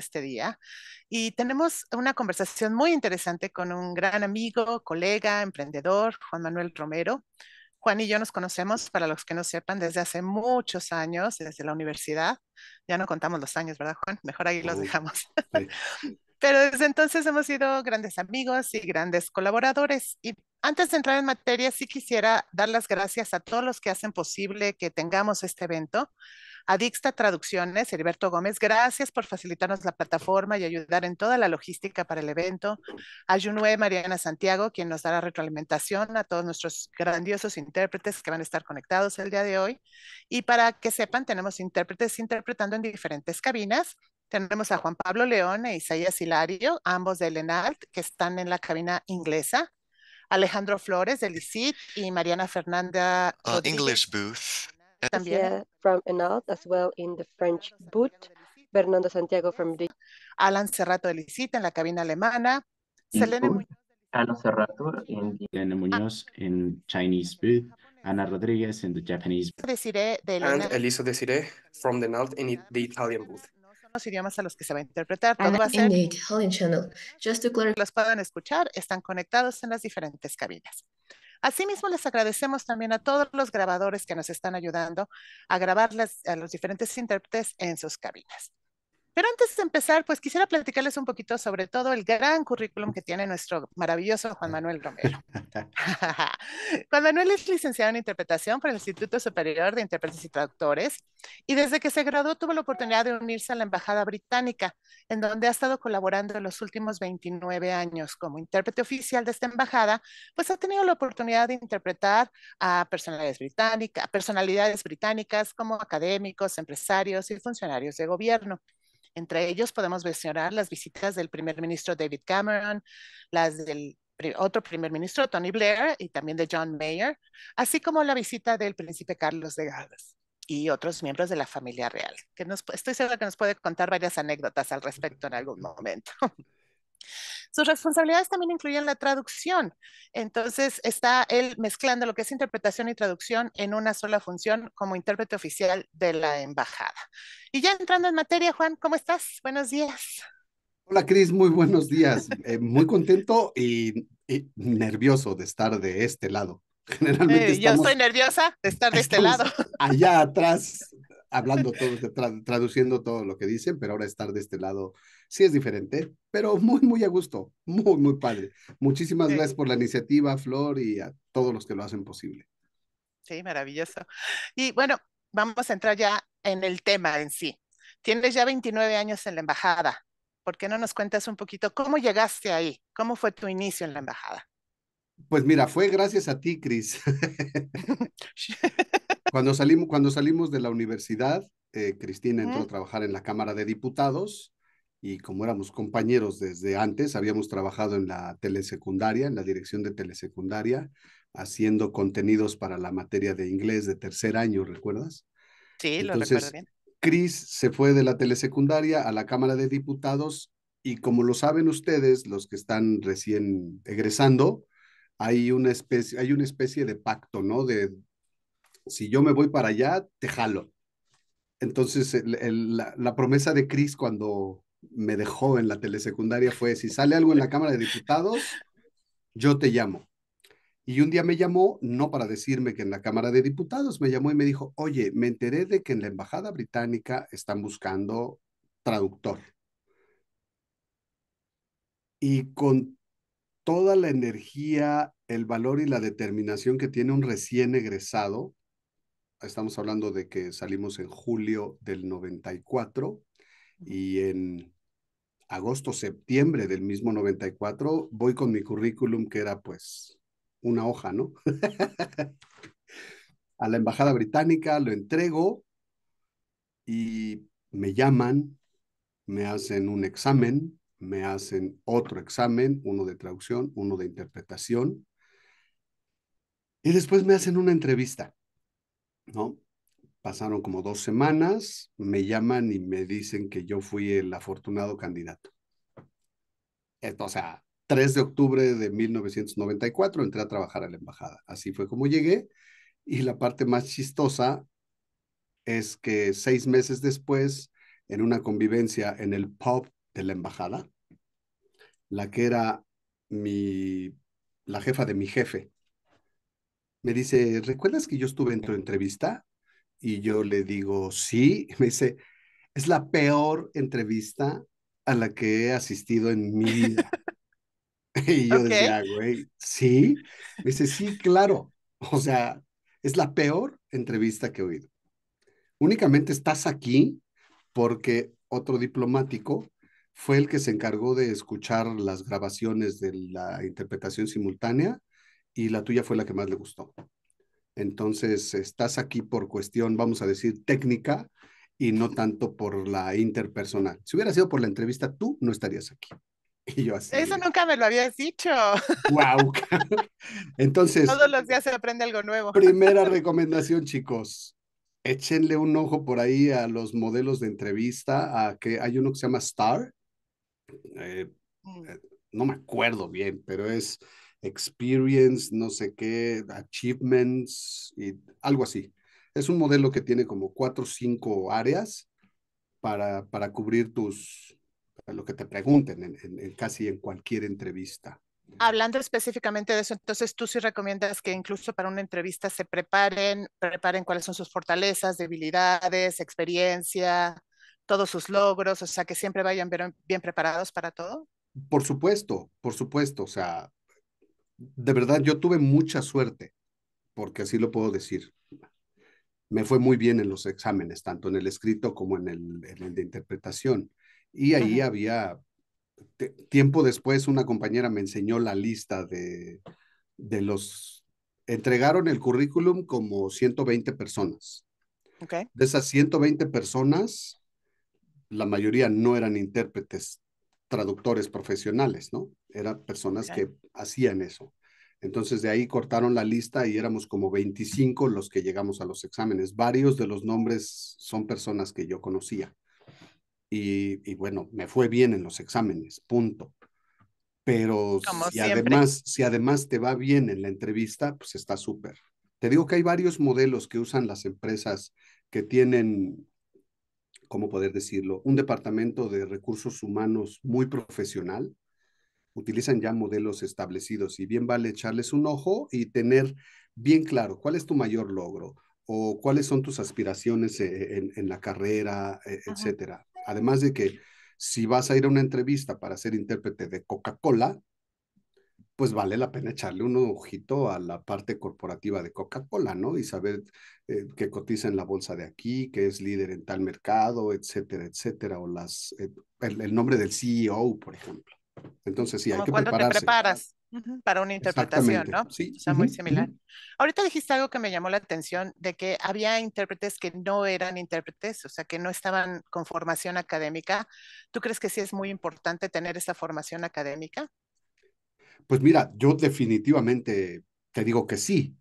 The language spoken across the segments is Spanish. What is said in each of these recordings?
este día. Y tenemos una conversación muy interesante con un gran amigo, colega, emprendedor, Juan Manuel Romero. Juan y yo nos conocemos, para los que no sepan, desde hace muchos años, desde la universidad. Ya no contamos los años, ¿verdad, Juan? Mejor ahí los dejamos. Pero desde entonces hemos sido grandes amigos y grandes colaboradores. Y antes de entrar en materia, sí quisiera dar las gracias a todos los que hacen posible que tengamos este evento. A Dixta Traducciones, Heriberto Gómez, gracias por facilitarnos la plataforma y ayudar en toda la logística para el evento. A Junue Mariana Santiago, quien nos dará retroalimentación a todos nuestros grandiosos intérpretes que van a estar conectados el día de hoy. Y para que sepan, tenemos intérpretes interpretando en diferentes cabinas tenemos a Juan Pablo León e Isaías Hilario, ambos de LENALT, que están en la cabina inglesa. Alejandro Flores de ICIT y Mariana Fernanda. Uh, English booth. También. from LENALT, as well in the French booth. Fernando Santiago from the... Alan Cerrato del ICIT en la cabina alemana. Selene Muñoz. Alan Cerrato en Selene Muñoz en Chinese booth. Ana Rodríguez en the Japanese booth. de And Elisa Desiree from the NALT in the Italian booth los idiomas a los que se va a interpretar. Todo va a ser... Los puedan escuchar, están conectados en las diferentes cabinas. Asimismo, les agradecemos también a todos los grabadores que nos están ayudando a grabar a los diferentes intérpretes en sus cabinas. Pero antes de empezar, pues quisiera platicarles un poquito sobre todo el gran currículum que tiene nuestro maravilloso Juan Manuel Romero. Juan Manuel es licenciado en interpretación por el Instituto Superior de Intérpretes y Traductores y desde que se graduó tuvo la oportunidad de unirse a la Embajada Británica, en donde ha estado colaborando en los últimos 29 años como intérprete oficial de esta embajada, pues ha tenido la oportunidad de interpretar a personalidades británicas como académicos, empresarios y funcionarios de gobierno. Entre ellos podemos mencionar las visitas del primer ministro David Cameron, las del otro primer ministro, Tony Blair, y también de John Mayer, así como la visita del príncipe Carlos de Gales y otros miembros de la familia real, que estoy segura que nos puede contar varias anécdotas al respecto en algún momento. Sus responsabilidades también incluyen la traducción. Entonces está él mezclando lo que es interpretación y traducción en una sola función como intérprete oficial de la embajada. Y ya entrando en materia, Juan, ¿cómo estás? Buenos días. Hola Cris, muy buenos días. Eh, muy contento y, nervioso de estar de este lado. Generalmente eh, yo estoy nerviosa de estar de este lado. Allá atrás, hablando todos, traduciendo todo lo que dicen, pero ahora estar de este lado sí es diferente, pero muy, muy a gusto, muy, muy padre. Muchísimas gracias por la iniciativa, Flor, y a todos los que lo hacen posible. Sí, maravilloso. Y bueno, vamos a entrar ya en el tema en sí. Tienes ya 29 años en la embajada. ¿Por qué no nos cuentas un poquito cómo llegaste ahí? ¿Cómo fue tu inicio en la embajada? Pues mira, fue gracias a ti, Cris. Cuando salimos, cuando salimos de la universidad, eh, Cristina entró a trabajar en la Cámara de Diputados y como éramos compañeros desde antes, habíamos trabajado en la telesecundaria, en la dirección de telesecundaria, haciendo contenidos para la materia de inglés de tercer año, ¿recuerdas? Sí, lo recuerdo bien. Cris se fue de la telesecundaria a la Cámara de Diputados y como lo saben ustedes, los que están recién egresando, hay una especie, hay una especie de pacto, ¿no? De si yo me voy para allá, te jalo. Entonces, la, promesa de Chris cuando me dejó en la telesecundaria fue, si sale algo en la Cámara de Diputados, yo te llamo. Y un día me llamó, no para decirme que en la Cámara de Diputados, me llamó y me dijo, oye, me enteré de que en la Embajada Británica están buscando traductor. Y con toda la energía, el valor y la determinación que tiene un recién egresado, estamos hablando de que salimos en julio del 94 y en agosto, septiembre del mismo 94, voy con mi currículum que era pues una hoja, ¿no? a la Embajada Británica, lo entrego y me llaman, me hacen un examen, me hacen otro examen, uno de traducción, uno de interpretación, y después me hacen una entrevista. Pasaron como dos semanas, me llaman y me dicen que yo fui el afortunado candidato. o sea, 3 de octubre de 1994 entré a trabajar a la embajada. Así fue como llegué. Y la parte más chistosa es que seis meses después, en una convivencia en el pub de la embajada, la que era mi, la jefa de mi jefe, me dice, ¿recuerdas que yo estuve en tu entrevista? Y yo le digo, sí. Me dice, es la peor entrevista a la que he asistido en mi vida. y yo decía, güey, sí. Me dice, sí, claro. O sea, es la peor entrevista que he oído. Únicamente estás aquí porque otro diplomático fue el que se encargó de escuchar las grabaciones de la interpretación simultánea y la tuya fue la que más le gustó. Entonces, estás aquí por cuestión, vamos a decir, técnica y no tanto por la interpersonal. Si hubiera sido por la entrevista, tú no estarías aquí. Y yo así. Eso nunca me lo habías dicho. Wow. Entonces. Todos los días se aprende algo nuevo. Primera recomendación, chicos. Échenle un ojo por ahí a los modelos de entrevista, a que hay uno que se llama Star. Eh, mm. eh, no me acuerdo bien, pero es experience, no sé qué, achievements y algo así. Es un modelo que tiene como cuatro o cinco áreas para, para cubrir tus, lo que te pregunten en, casi en cualquier entrevista. Hablando específicamente de eso, entonces tú sí recomiendas que incluso para una entrevista se preparen, preparen cuáles son sus fortalezas, debilidades, experiencia, todos sus logros, o sea, que siempre vayan bien, bien preparados para todo. Por supuesto, por supuesto, o sea, de verdad, yo tuve mucha suerte, porque así lo puedo decir. Me fue muy bien en los exámenes, tanto en el escrito como en el, de interpretación. Y ahí había, tiempo después, una compañera me enseñó la lista de, los... Entregaron el currículum como 120 personas. Okay. De esas 120 personas, la mayoría no eran intérpretes, traductores profesionales, ¿no? eran personas que hacían eso. Entonces de ahí cortaron la lista y éramos como 25 los que llegamos a los exámenes. Varios de los nombres son personas que yo conocía. Y, bueno, me fue bien en los exámenes, punto. Pero además, si además te va bien en la entrevista, pues está súper. Te digo que hay varios modelos que usan las empresas que tienen, ¿cómo poder decirlo? Un departamento de recursos humanos muy profesional utilizan ya modelos establecidos y bien vale echarles un ojo y tener bien claro cuál es tu mayor logro o cuáles son tus aspiraciones eh, en, la carrera, e, etcétera. Además de que si vas a ir a una entrevista para ser intérprete de Coca-Cola, pues vale la pena echarle un ojito a la parte corporativa de Coca-Cola, ¿no? Y saber qué eh, que cotiza en la bolsa de aquí, que es líder en tal mercado, etcétera, etcétera, o las, eh, el nombre del CEO, por ejemplo. Entonces, sí, hay que cuando te preparas para una interpretación, ¿no? Sí. O sea, muy similar. Ahorita dijiste algo que me llamó la atención, de que había intérpretes que no eran intérpretes, o sea, que no estaban con formación académica. ¿Tú crees que sí es muy importante tener esa formación académica? Pues mira, yo definitivamente te digo que sí,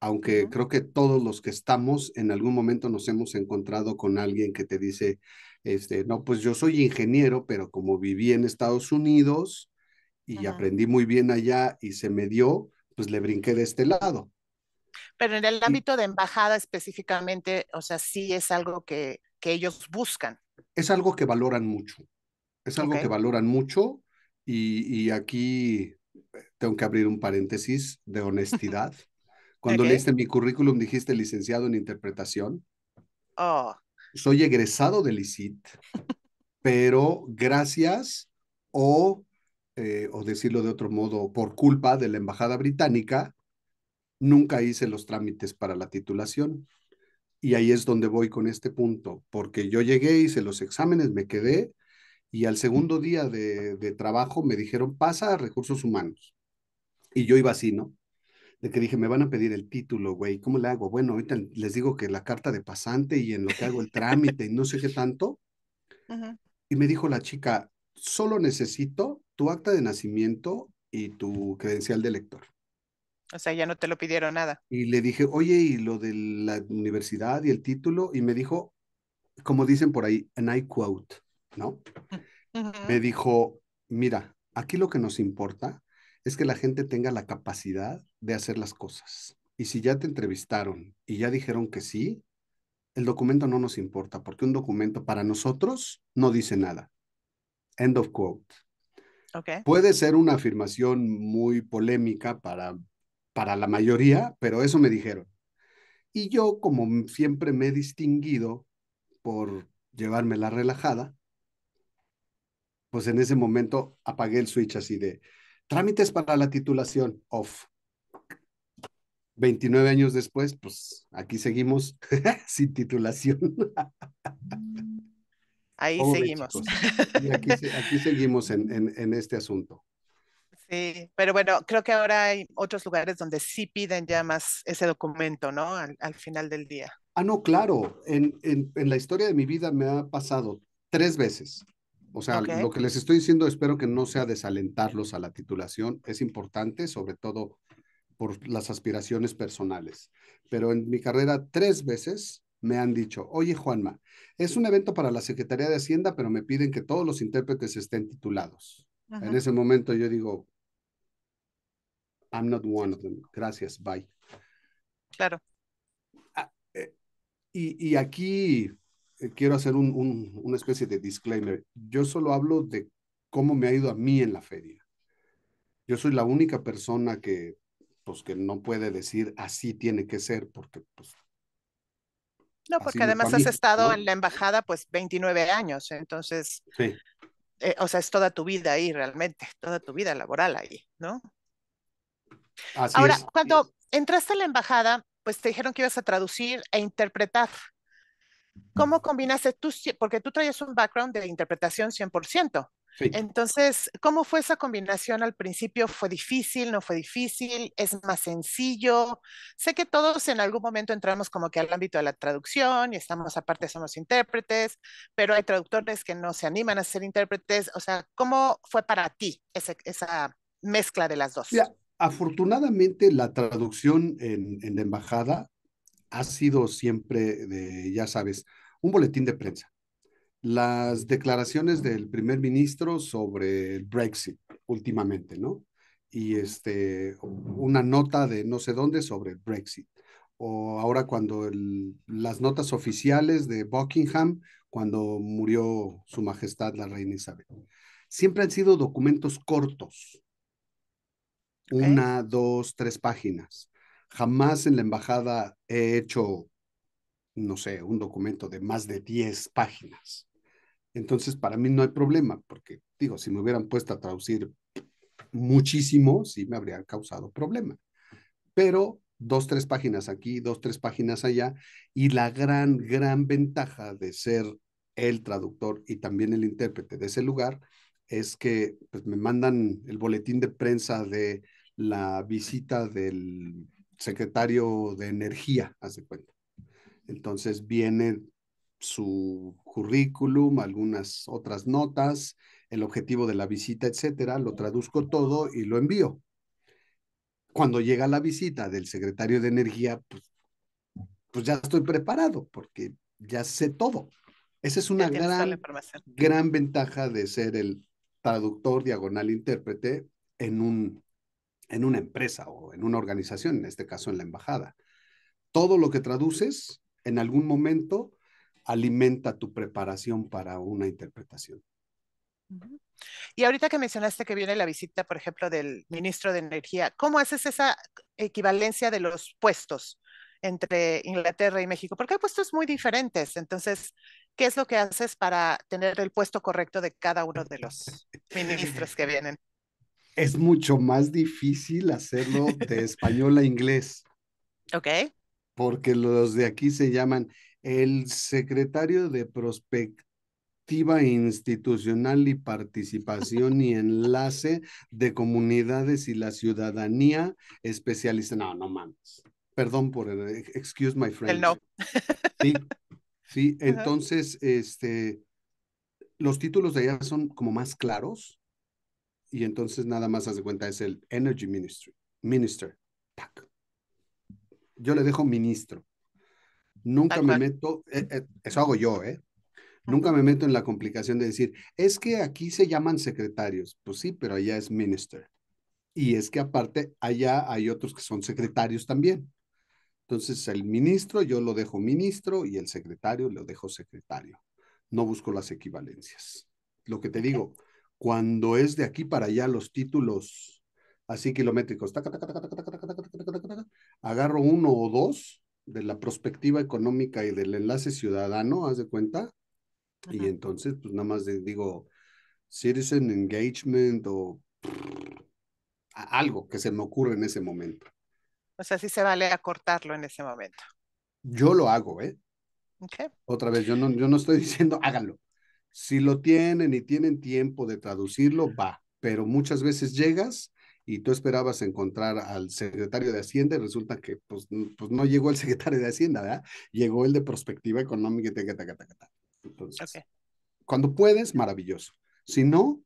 aunque creo que todos los que estamos en algún momento nos hemos encontrado con alguien que te dice, este, no, pues yo soy ingeniero, pero como viví en Estados Unidos y aprendí muy bien allá y se me dio, pues le brinqué de este lado. Pero en el ámbito de embajada específicamente, o sea, sí es algo que, que ellos buscan. Es algo que valoran mucho. Es algo que valoran mucho y, aquí tengo que abrir un paréntesis de honestidad. Cuando leíste mi currículum dijiste licenciado en interpretación. Oh soy egresado del ICIT, pero gracias o, eh, o decirlo de otro modo, por culpa de la Embajada Británica, nunca hice los trámites para la titulación. Y ahí es donde voy con este punto, porque yo llegué, hice los exámenes, me quedé y al segundo día de, de trabajo me dijeron, pasa a recursos humanos. Y yo iba así, ¿no? de que dije, me van a pedir el título, güey, ¿cómo le hago? Bueno, ahorita les digo que la carta de pasante y en lo que hago el trámite y no sé qué tanto. Y me dijo la chica, solo necesito tu acta de nacimiento y tu credencial de lector. O sea, ya no te lo pidieron nada. Y le dije, oye, ¿y lo de la universidad y el título? Y me dijo, como dicen por ahí, an I quote, ¿no? Me dijo, mira, aquí lo que nos importa es que la gente tenga la capacidad de hacer las cosas. Y si ya te entrevistaron y ya dijeron que sí, el documento no nos importa, porque un documento para nosotros no dice nada. End of quote. Puede ser una afirmación muy polémica para, para la mayoría, pero eso me dijeron. Y yo, como siempre me he distinguido por llevarme la relajada, pues en ese momento apagué el switch así de, Trámites para la titulación, off. 29 años después, pues aquí seguimos sin titulación. Ahí seguimos. aquí, seguimos en, este asunto. Sí, pero bueno, creo que ahora hay otros lugares donde sí piden ya más ese documento, ¿no? Al, final del día. Ah, no, claro. En, en, la historia de mi vida me ha pasado tres veces. O sea, lo que les estoy diciendo, espero que no sea desalentarlos a la titulación. Es importante, sobre todo por las aspiraciones personales. Pero en mi carrera tres veces me han dicho, oye Juanma, es un evento para la Secretaría de Hacienda, pero me piden que todos los intérpretes estén titulados. En ese momento yo digo, I'm not one of them. Gracias, bye. Claro. Ah, eh, y, y aquí eh, quiero hacer un, una especie de disclaimer. Yo solo hablo de cómo me ha ido a mí en la feria. Yo soy la única persona que, pues, que no puede decir así tiene que ser, porque, pues. No, porque además has estado en la embajada, pues, 29 años, entonces. Sí. Eh, o sea, es toda tu vida ahí realmente, toda tu vida laboral ahí, ¿no? Ahora, cuando entraste a la embajada, pues te dijeron que ibas a traducir e interpretar ¿Cómo combinaste tú? Porque tú traías un background de interpretación 100%. Entonces, ¿cómo fue esa combinación al principio? ¿Fue difícil? ¿No fue difícil? ¿Es más sencillo? Sé que todos en algún momento entramos como que al ámbito de la traducción y estamos aparte, somos intérpretes, pero hay traductores que no se animan a ser intérpretes. O sea, ¿cómo fue para ti esa, esa mezcla de las dos? Ya, afortunadamente la traducción en, en la embajada ha sido siempre, de, ya sabes, un boletín de prensa. Las declaraciones del primer ministro sobre el Brexit últimamente, ¿no? Y este, una nota de no sé dónde sobre el Brexit. O ahora cuando las notas oficiales de Buckingham, cuando murió Su Majestad la Reina Isabel. Siempre han sido documentos cortos, una, dos, tres páginas. Jamás en la embajada he hecho, no sé, un documento de más de 10 páginas. Entonces, para mí no hay problema, porque digo, si me hubieran puesto a traducir muchísimo, sí me habrían causado problema. Pero dos, tres páginas aquí, dos, tres páginas allá, y la gran, gran ventaja de ser el traductor y también el intérprete de ese lugar es que pues, me mandan el boletín de prensa de la visita del secretario de Energía, hace cuenta. Entonces viene su currículum, algunas otras notas, el objetivo de la visita, etcétera, lo traduzco todo y lo envío. Cuando llega la visita del secretario de Energía, pues, pues ya estoy preparado porque ya sé todo. Esa es una gran, gran ventaja de ser el traductor diagonal intérprete en un en una empresa o en una organización, en este caso en la embajada. Todo lo que traduces en algún momento alimenta tu preparación para una interpretación. Y ahorita que mencionaste que viene la visita, por ejemplo, del ministro de Energía, ¿cómo haces esa equivalencia de los puestos entre Inglaterra y México? Porque hay puestos muy diferentes. Entonces, ¿qué es lo que haces para tener el puesto correcto de cada uno de los ministros que vienen? es mucho más difícil hacerlo de español a inglés. Ok. Porque los de aquí se llaman el secretario de prospectiva institucional y participación y enlace de comunidades y la ciudadanía especialista. No, no mames. Perdón por el, excuse my friend. no. Sí, sí. Entonces, este, los títulos de allá son como más claros y entonces nada más hace cuenta, es el Energy Ministry, Minister. Yo le dejo ministro. Nunca me meto, eh, eh, eso hago yo, ¿eh? Nunca me meto en la complicación de decir, es que aquí se llaman secretarios. Pues sí, pero allá es minister. Y es que aparte, allá hay otros que son secretarios también. Entonces, el ministro yo lo dejo ministro y el secretario lo dejo secretario. No busco las equivalencias. Lo que te digo, cuando es de aquí para allá los títulos así kilométricos, agarro uno o dos de la prospectiva económica y del enlace ciudadano, haz de cuenta, y entonces pues nada más digo citizen engagement o algo que se me ocurre en ese momento. O sea, sí se vale acortarlo en ese momento. Yo lo hago, ¿eh? Otra vez, yo no, yo no estoy diciendo hágalo. Si lo tienen y tienen tiempo de traducirlo, va, pero muchas veces llegas y tú esperabas encontrar al secretario de Hacienda y resulta que pues, pues no llegó el secretario de Hacienda, ¿verdad? Llegó el de Prospectiva Económica y Entonces, cuando puedes, maravilloso. Si no,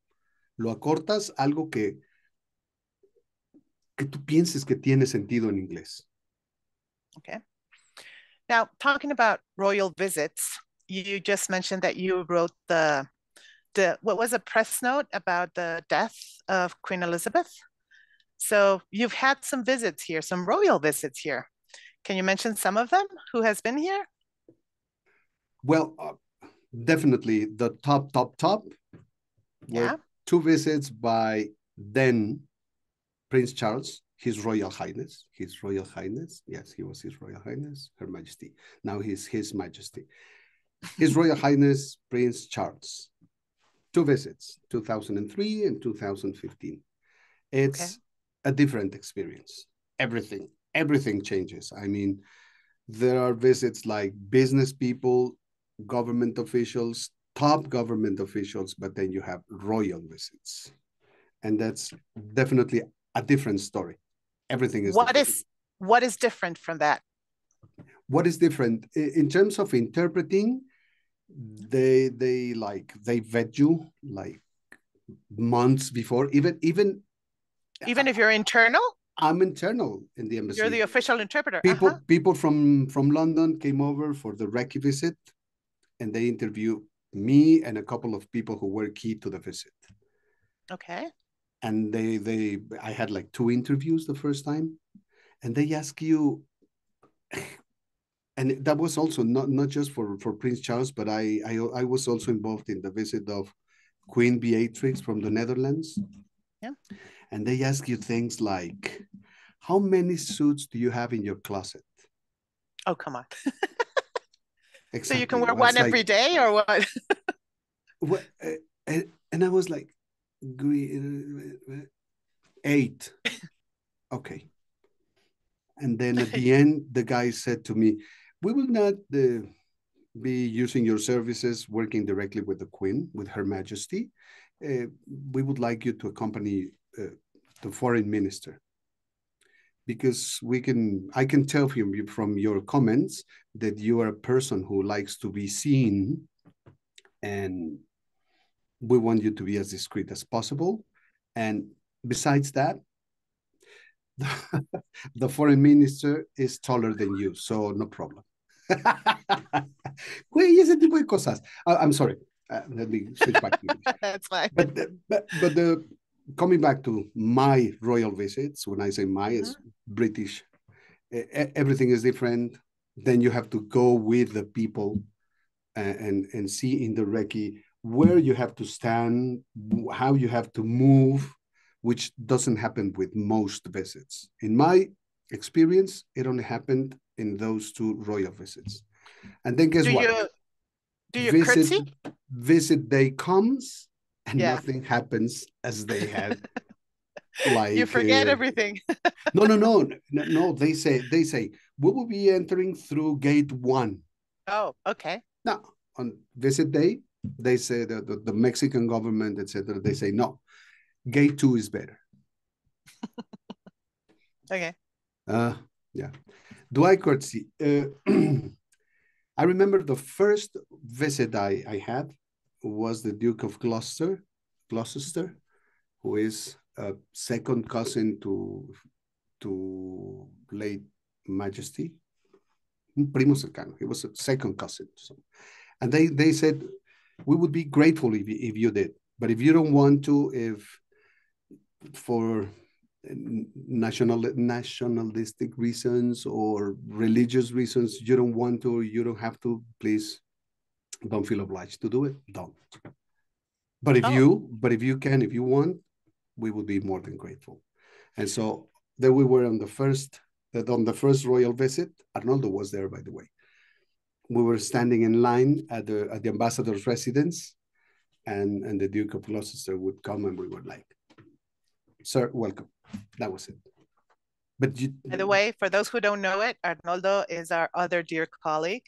lo acortas algo que, que tú pienses que tiene sentido en inglés. Okay. Now, talking about royal visits, you just mentioned that you wrote the the what was a press note about the death of Queen Elizabeth. So you've had some visits here, some royal visits here. Can you mention some of them? Who has been here? Well, uh, definitely the top, top, top. Yeah. Two visits by then Prince Charles, His Royal Highness, His Royal Highness. Yes, he was His Royal Highness, Her Majesty. Now he's His Majesty. His Royal Highness Prince Charles. Two visits, 2003 and 2015. It's okay. a different experience. Everything, everything changes. I mean, there are visits like business people, government officials, top government officials, but then you have royal visits. And that's definitely a different story. Everything is what different. is what is different from that? What is different in terms of interpreting they they like they vet you like months before even even even if you're internal i'm internal in the embassy you're the official interpreter people uh-huh. people from from london came over for the recce visit and they interview me and a couple of people who were key to the visit okay and they they i had like two interviews the first time and they ask you and that was also not not just for for Prince Charles, but I I, I was also involved in the visit of Queen Beatrix from the Netherlands. Yeah. And they ask you things like, "How many suits do you have in your closet?" Oh come on. exactly. So you can wear one like, every day, or what? what uh, and, and I was like, eh, eh, eight. okay. And then at the end, the guy said to me, we will not uh, be using your services working directly with the Queen, with Her Majesty. Uh, we would like you to accompany uh, the foreign minister because we can i can tell from, from your comments that you are a person who likes to be seen and we want you to be as discreet as possible and besides that the foreign minister is taller than you so no problem Güey, ese tipo de cosas. I, ah, I'm sorry. Uh, let me switch back. That's fine. But the, but, but the coming back to my royal visits. When I say my, mm-hmm. British. everything is different. Then you have to go with the people and and see in the Reiki where you have to stand, how you have to move, which doesn't happen with most visits. In my experience, it only happened in those two royal visits. And then guess do what? You, do you visit, curtsy? Visit day comes and yeah. nothing happens as they had. like you forget uh, everything. no, no, no, no, no. They say they say we will be entering through gate one. Oh, okay. Now on visit day, they say that the, the Mexican government, etc. They say no, gate two is better. okay. Uh, yeah. Dwight Curtsey. Uh, I remember the first visit I, I had was the Duke of Gloucester, Gloucester, who is a second cousin to to late Majesty, primo cercano. He was a second cousin, so. and they they said we would be grateful if you, if you did, but if you don't want to, if for national nationalistic reasons or religious reasons you don't want to you don't have to please don't feel obliged to do it don't but if oh. you but if you can if you want we would be more than grateful and so then we were on the first that on the first royal visit arnoldo was there by the way we were standing in line at the at the ambassador's residence and and the duke of gloucester would come and we were like sir, welcome. That was it. But you, by the way, for those who don't know it, Arnoldo is our other dear colleague.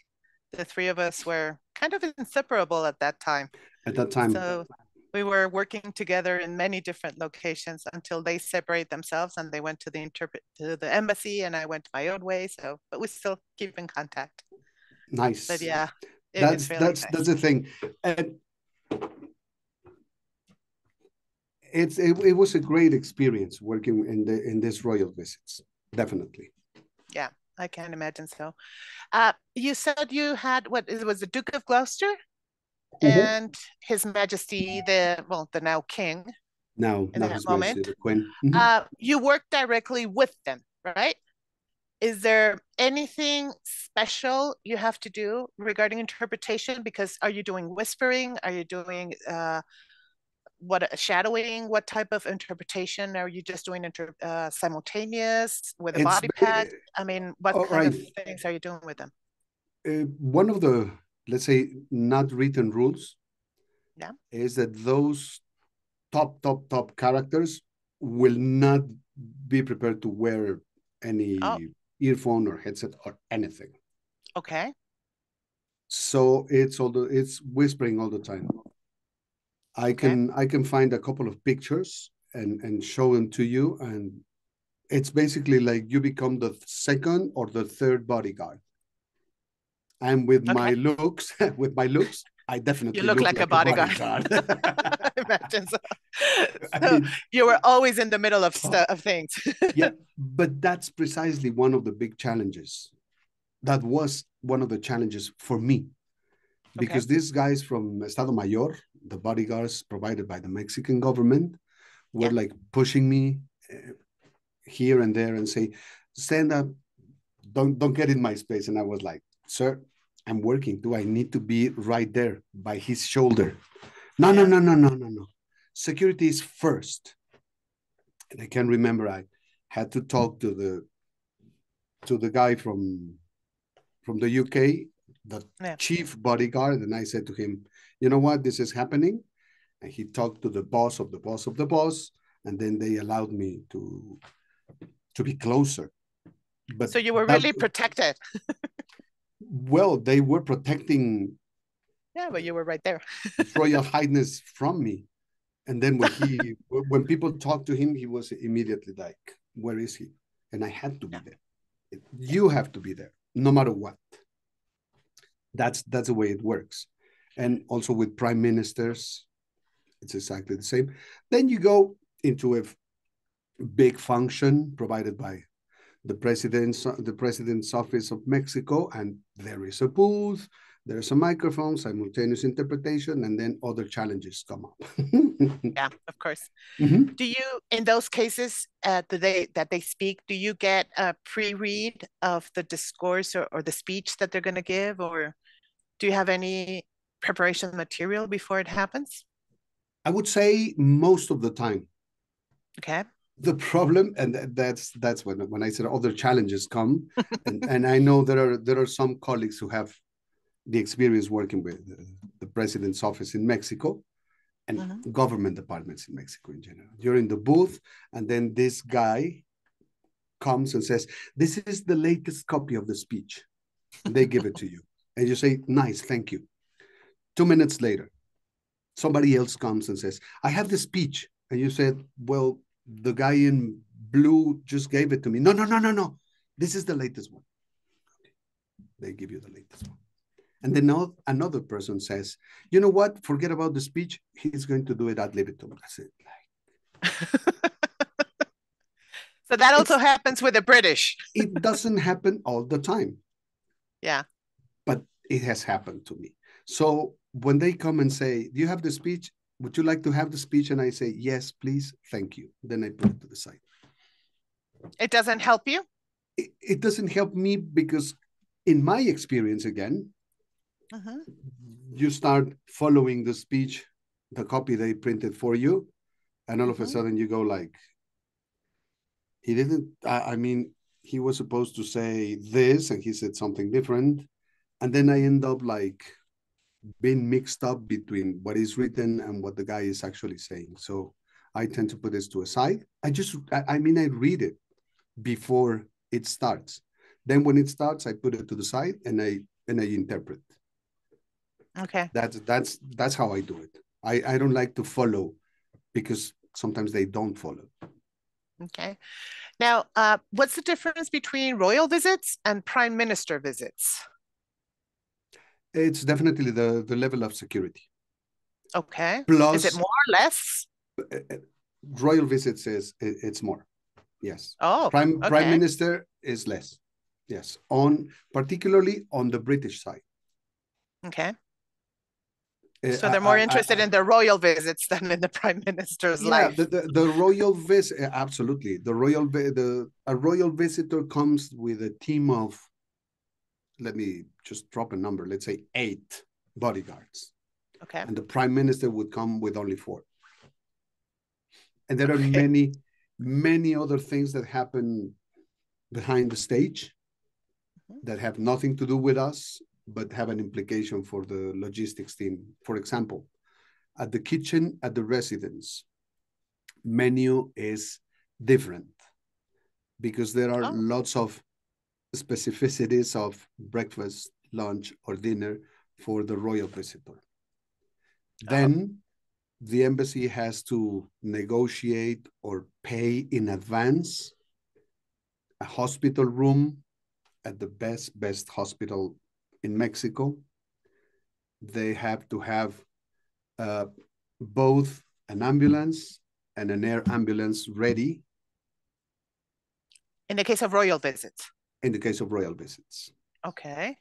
The three of us were kind of inseparable at that time. At that time. So we were working together in many different locations until they separate themselves and they went to the interpret to the embassy and I went my own way. So, but we still keep in contact. Nice. But yeah, that's really that's nice. that's the thing. And it's it, it, was a great experience working in the in these royal visits definitely yeah i can not imagine so uh, you said you had what it was the duke of gloucester mm -hmm. and his majesty the well the now king now in that moment majesty, the queen. Mm -hmm. uh, you work directly with them right is there anything special you have to do regarding interpretation because are you doing whispering are you doing uh, what uh, shadowing what type of interpretation are you just doing inter, uh, simultaneous with a body pack i mean what oh, kind right. of things are you doing with them uh, one of the let's say not written rules yeah. is that those top top top characters will not be prepared to wear any oh. earphone or headset or anything okay so it's all the it's whispering all the time I can okay. I can find a couple of pictures and and show them to you, and it's basically like you become the second or the third bodyguard. And with okay. my looks, with my looks, I definitely you look, look like, like, a bodyguard. A bodyguard. Imagine so. so I mean, you were always in the middle of oh. stu- of things. yeah, but that's precisely one of the big challenges. That was one of the challenges for me, because okay. these guys from Estado Mayor, the bodyguards provided by the Mexican government were yeah. like pushing me eh, here and there and say, stand up, don't don't get in my space. And I was like, sir, I'm working. Do I need to be right there by his shoulder? No, no, no, no, no, no, no. Security is first. And I can remember I had to talk to the to the guy from from the UK, the yeah. chief bodyguard, and I said to him, you know what, this is happening. And he talked to the boss of the boss of the boss, and then they allowed me to to be closer. But so you were really protected. well, they were protecting. Yeah, but you were right there. Royal Highness from me, and then when he when people talked to him, he was immediately like, "Where is he?" And I had to be there. You have to be there, no matter what. That's that's the way it works and also with prime ministers. It's exactly the same. Then you go into a big function provided by the president's the president's office of Mexico, and there is a booth, there's a microphone, simultaneous interpretation, and then other challenges come up. yeah, of course. Mm -hmm. Do you, in those cases uh, that they that they speak, do you get a pre-read of the discourse or, or the speech that they're going to give, or do you have any preparation material before it happens? I would say most of the time. Okay. The problem, and that's that's when when I said other challenges come, and, and I know there are there are some colleagues who have the experience working with the president's office in Mexico and uh -huh. government departments in Mexico in general. You're in the booth, and then this guy comes and says, "This is the latest copy of the speech." they give it to you, and you say, "Nice, thank you." Two minutes later, somebody else comes and says, I have this speech. And you said, Well, the guy in blue just gave it to me. No, no, no, no, no. This is the latest one. They give you the latest one. And then another person says, You know what? Forget about the speech. He's going to do it ad libitum. I said, like. so that also it's, happens with the British. it doesn't happen all the time. Yeah. But it has happened to me. So when they come and say, Do you have the speech? Would you like to have the speech? And I say, Yes, please, thank you. Then I put it to the side. It doesn't help you? It, it doesn't help me because, in my experience, again, uh-huh. you start following the speech, the copy they printed for you, and all of a uh-huh. sudden you go like, he didn't. I, I mean, he was supposed to say this, and he said something different, and then I end up like been mixed up between what is written and what the guy is actually saying. So I tend to put this to a side. I just, I mean, I read it before it starts. Then when it starts, I put it to the side and I and I interpret. Okay. That's that's that's how I do it. I I don't like to follow because sometimes they don't follow. Okay. Now, uh, what's the difference between royal visits and prime minister visits? It's definitely the, the level of security. Okay. Plus, is it more or less? Uh, uh, royal visits is it's more. Yes. Oh. Prime okay. Prime Minister is less. Yes. On particularly on the British side. Okay. Uh, so they're more I, interested I, I, in the royal visits than in the prime minister's yeah, life. The, the, the royal visit, absolutely. The royal, the a royal visitor comes with a team of let me just drop a number, let's say eight bodyguards. Okay. And the prime minister would come with only four. And there okay. are many, many other things that happen behind the stage mm-hmm. that have nothing to do with us, but have an implication for the logistics team. For example, at the kitchen at the residence, menu is different because there are oh. lots of specificities of breakfast, lunch, or dinner for the royal visitor. Uh-huh. Then the embassy has to negotiate or pay in advance a hospital room at the best, best hospital in Mexico. They have to have uh, both an ambulance and an air ambulance ready. In the case of royal visits in the case of royal visits. Okay.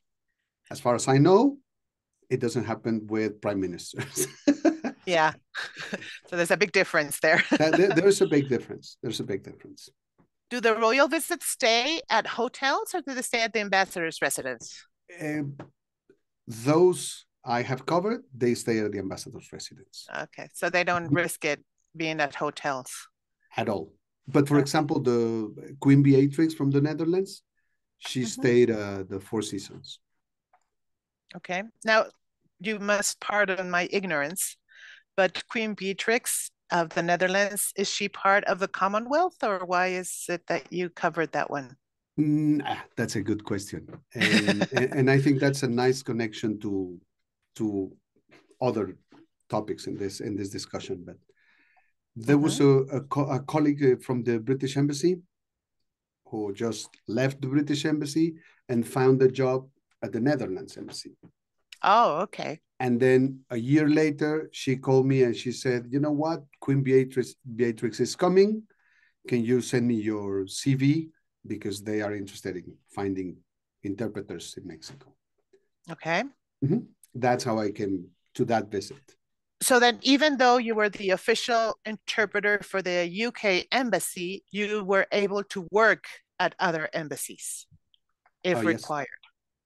As far as I know, it doesn't happen with prime ministers. yeah. So there's a big difference there. there's a big difference. There's a big difference. Do the royal visits stay at hotels or do they stay at the ambassador's residence? Um, those I have covered, they stay at the ambassador's residence. Okay. So they don't risk it being at hotels at all. But for example, the Queen Beatrix from the Netherlands, she mm -hmm. stayed uh, the Four Seasons. Okay. Now, you must pardon my ignorance, but Queen Beatrix of the Netherlands, is she part of the Commonwealth or why is it that you covered that one? Nah, mm, that's a good question. And, and, I think that's a nice connection to to other topics in this in this discussion. But there mm -hmm. was mm-hmm. a, a, co a colleague uh, from the British Embassy who just left the British embassy and found a job at the Netherlands embassy. Oh, okay. And then a year later, she called me and she said, "You know what? Queen Beatrice Beatrix is coming. Can you send me your CV because they are interested in finding interpreters in Mexico?" Okay. Mm-hmm. That's how I came to that visit so then even though you were the official interpreter for the UK embassy, you were able to work at other embassies if oh, required.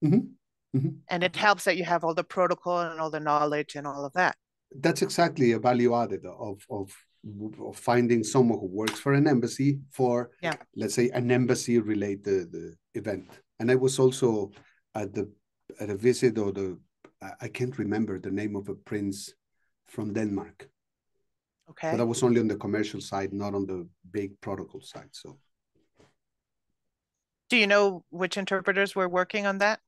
Yes. Mm -hmm. Mm -hmm. And it helps that you have all the protocol and all the knowledge and all of that. That's exactly a value added of, of, of finding someone who works for an embassy for, yeah. let's say, an embassy related uh, event. And I was also at the at a visit or the I can't remember the name of a prince from Denmark. Okay. But was only on the commercial side, not on the big protocol side. So. Do you know which interpreters were working on that?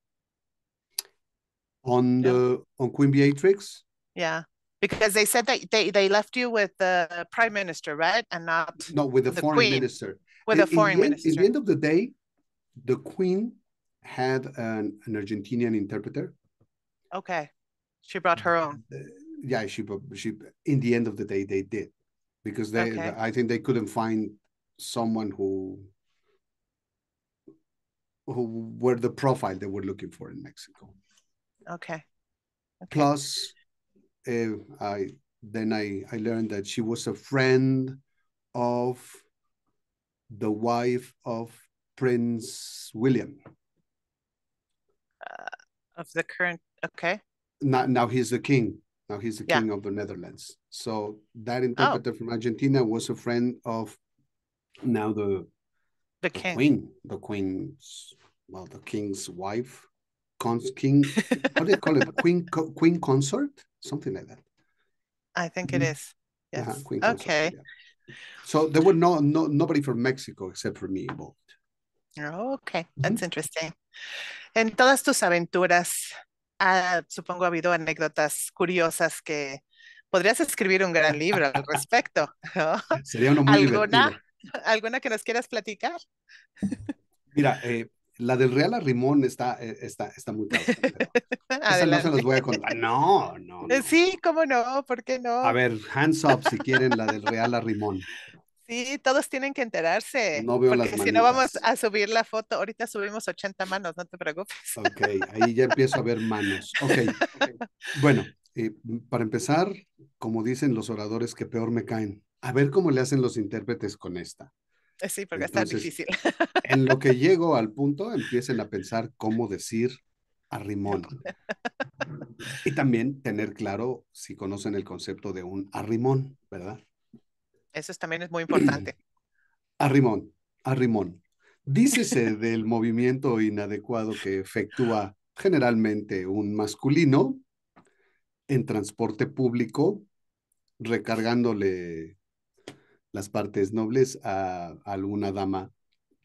On the on Queen Beatrix. Yeah, because they said that they they left you with the prime minister, right, and not not with the, the foreign queen. minister. With the foreign the end, minister. At the end of the day, the queen had an, an Argentinian interpreter. Okay, she brought her own. Uh, yeah, she she in the end of the day they did because they okay. I think they couldn't find someone who who were the profile they were looking for in Mexico. Okay. okay. Plus, uh, I then I I learned that she was a friend of the wife of Prince William. Uh, of the current, okay. Now, now he's the king. Now he's the yeah. king of the Netherlands. So that oh. interpreter oh. from Argentina was a friend of now the the, the queen, the queen's well, the king's wife, cons king. how do you call it? Queen co- queen consort, something like that. I think it mm-hmm. is. Yes. Uh-huh, queen okay. yeah. So there were no, no nobody from Mexico except for me involved. okay, that's mm-hmm. interesting. En todas tus aventuras Ah, supongo ha habido anécdotas curiosas que podrías escribir un gran libro al respecto. ¿Alguna, que nos quieras platicar? Mira, eh, la del Real Arrimón está, eh, está, está muy claro. no se los voy a contar. No, eh, no, no, Sí, cómo no, ¿por qué no? A ver, hands up si quieren la del Real Arrimón. Sí, todos tienen que enterarse. No veo porque si no vamos a subir la foto, ahorita subimos 80 manos, no te preocupes. Ok, ahí ya empiezo a ver manos. okay. bueno, eh, para empezar, como dicen los oradores que peor me caen, a ver cómo le hacen los intérpretes con esta. Eh, sí, porque está difícil. En lo que llego al punto, empiecen a pensar cómo decir arrimón. Y también tener claro si conocen el concepto de un arrimón, ¿verdad? Eso también es muy importante. Arrimón, arrimón. Dícese del movimiento inadecuado que efectúa generalmente un masculino en transporte público, recargándole las partes nobles a alguna dama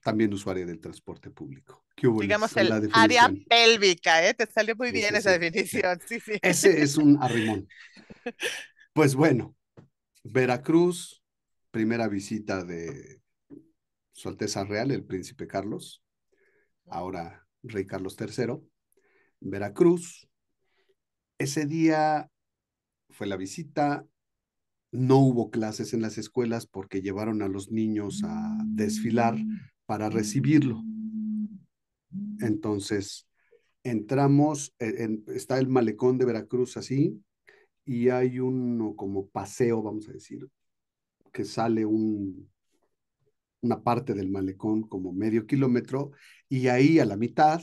también usuaria del transporte público. Digamos el área pélvica, ¿eh? Te salió muy bien esa definición. Ese es un arrimón. Pues bueno, Veracruz, primera visita de Su Alteza Real, el Príncipe Carlos, ahora Rey Carlos III, Veracruz. Ese día fue la visita, no hubo clases en las escuelas porque llevaron a los niños a desfilar para recibirlo. Entonces, entramos, e, está el malecón de Veracruz así, y hay uno como paseo, vamos a decir, que sale un, una parte del malecón como medio kilómetro y ahí a la mitad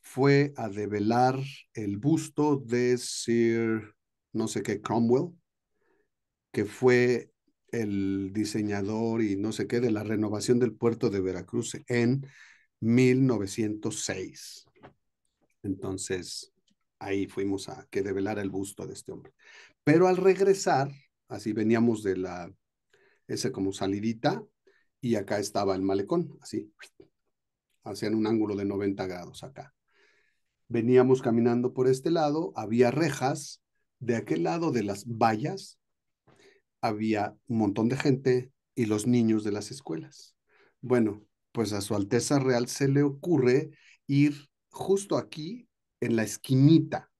fue a develar el busto de Sir no sé qué Cromwell, que fue el diseñador y no sé qué de la renovación del puerto de Veracruz en 1906. Entonces, ahí fuimos a que develara el busto de este hombre. Pero al regresar, así veníamos de la ese como salidita, y acá estaba el malecón, así, hacían un ángulo de 90 grados acá. Veníamos caminando por este lado, había rejas, de aquel lado de las vallas había un montón de gente y los niños de las escuelas. Bueno, pues a su Alteza Real se le ocurre ir justo aquí, en la esquinita,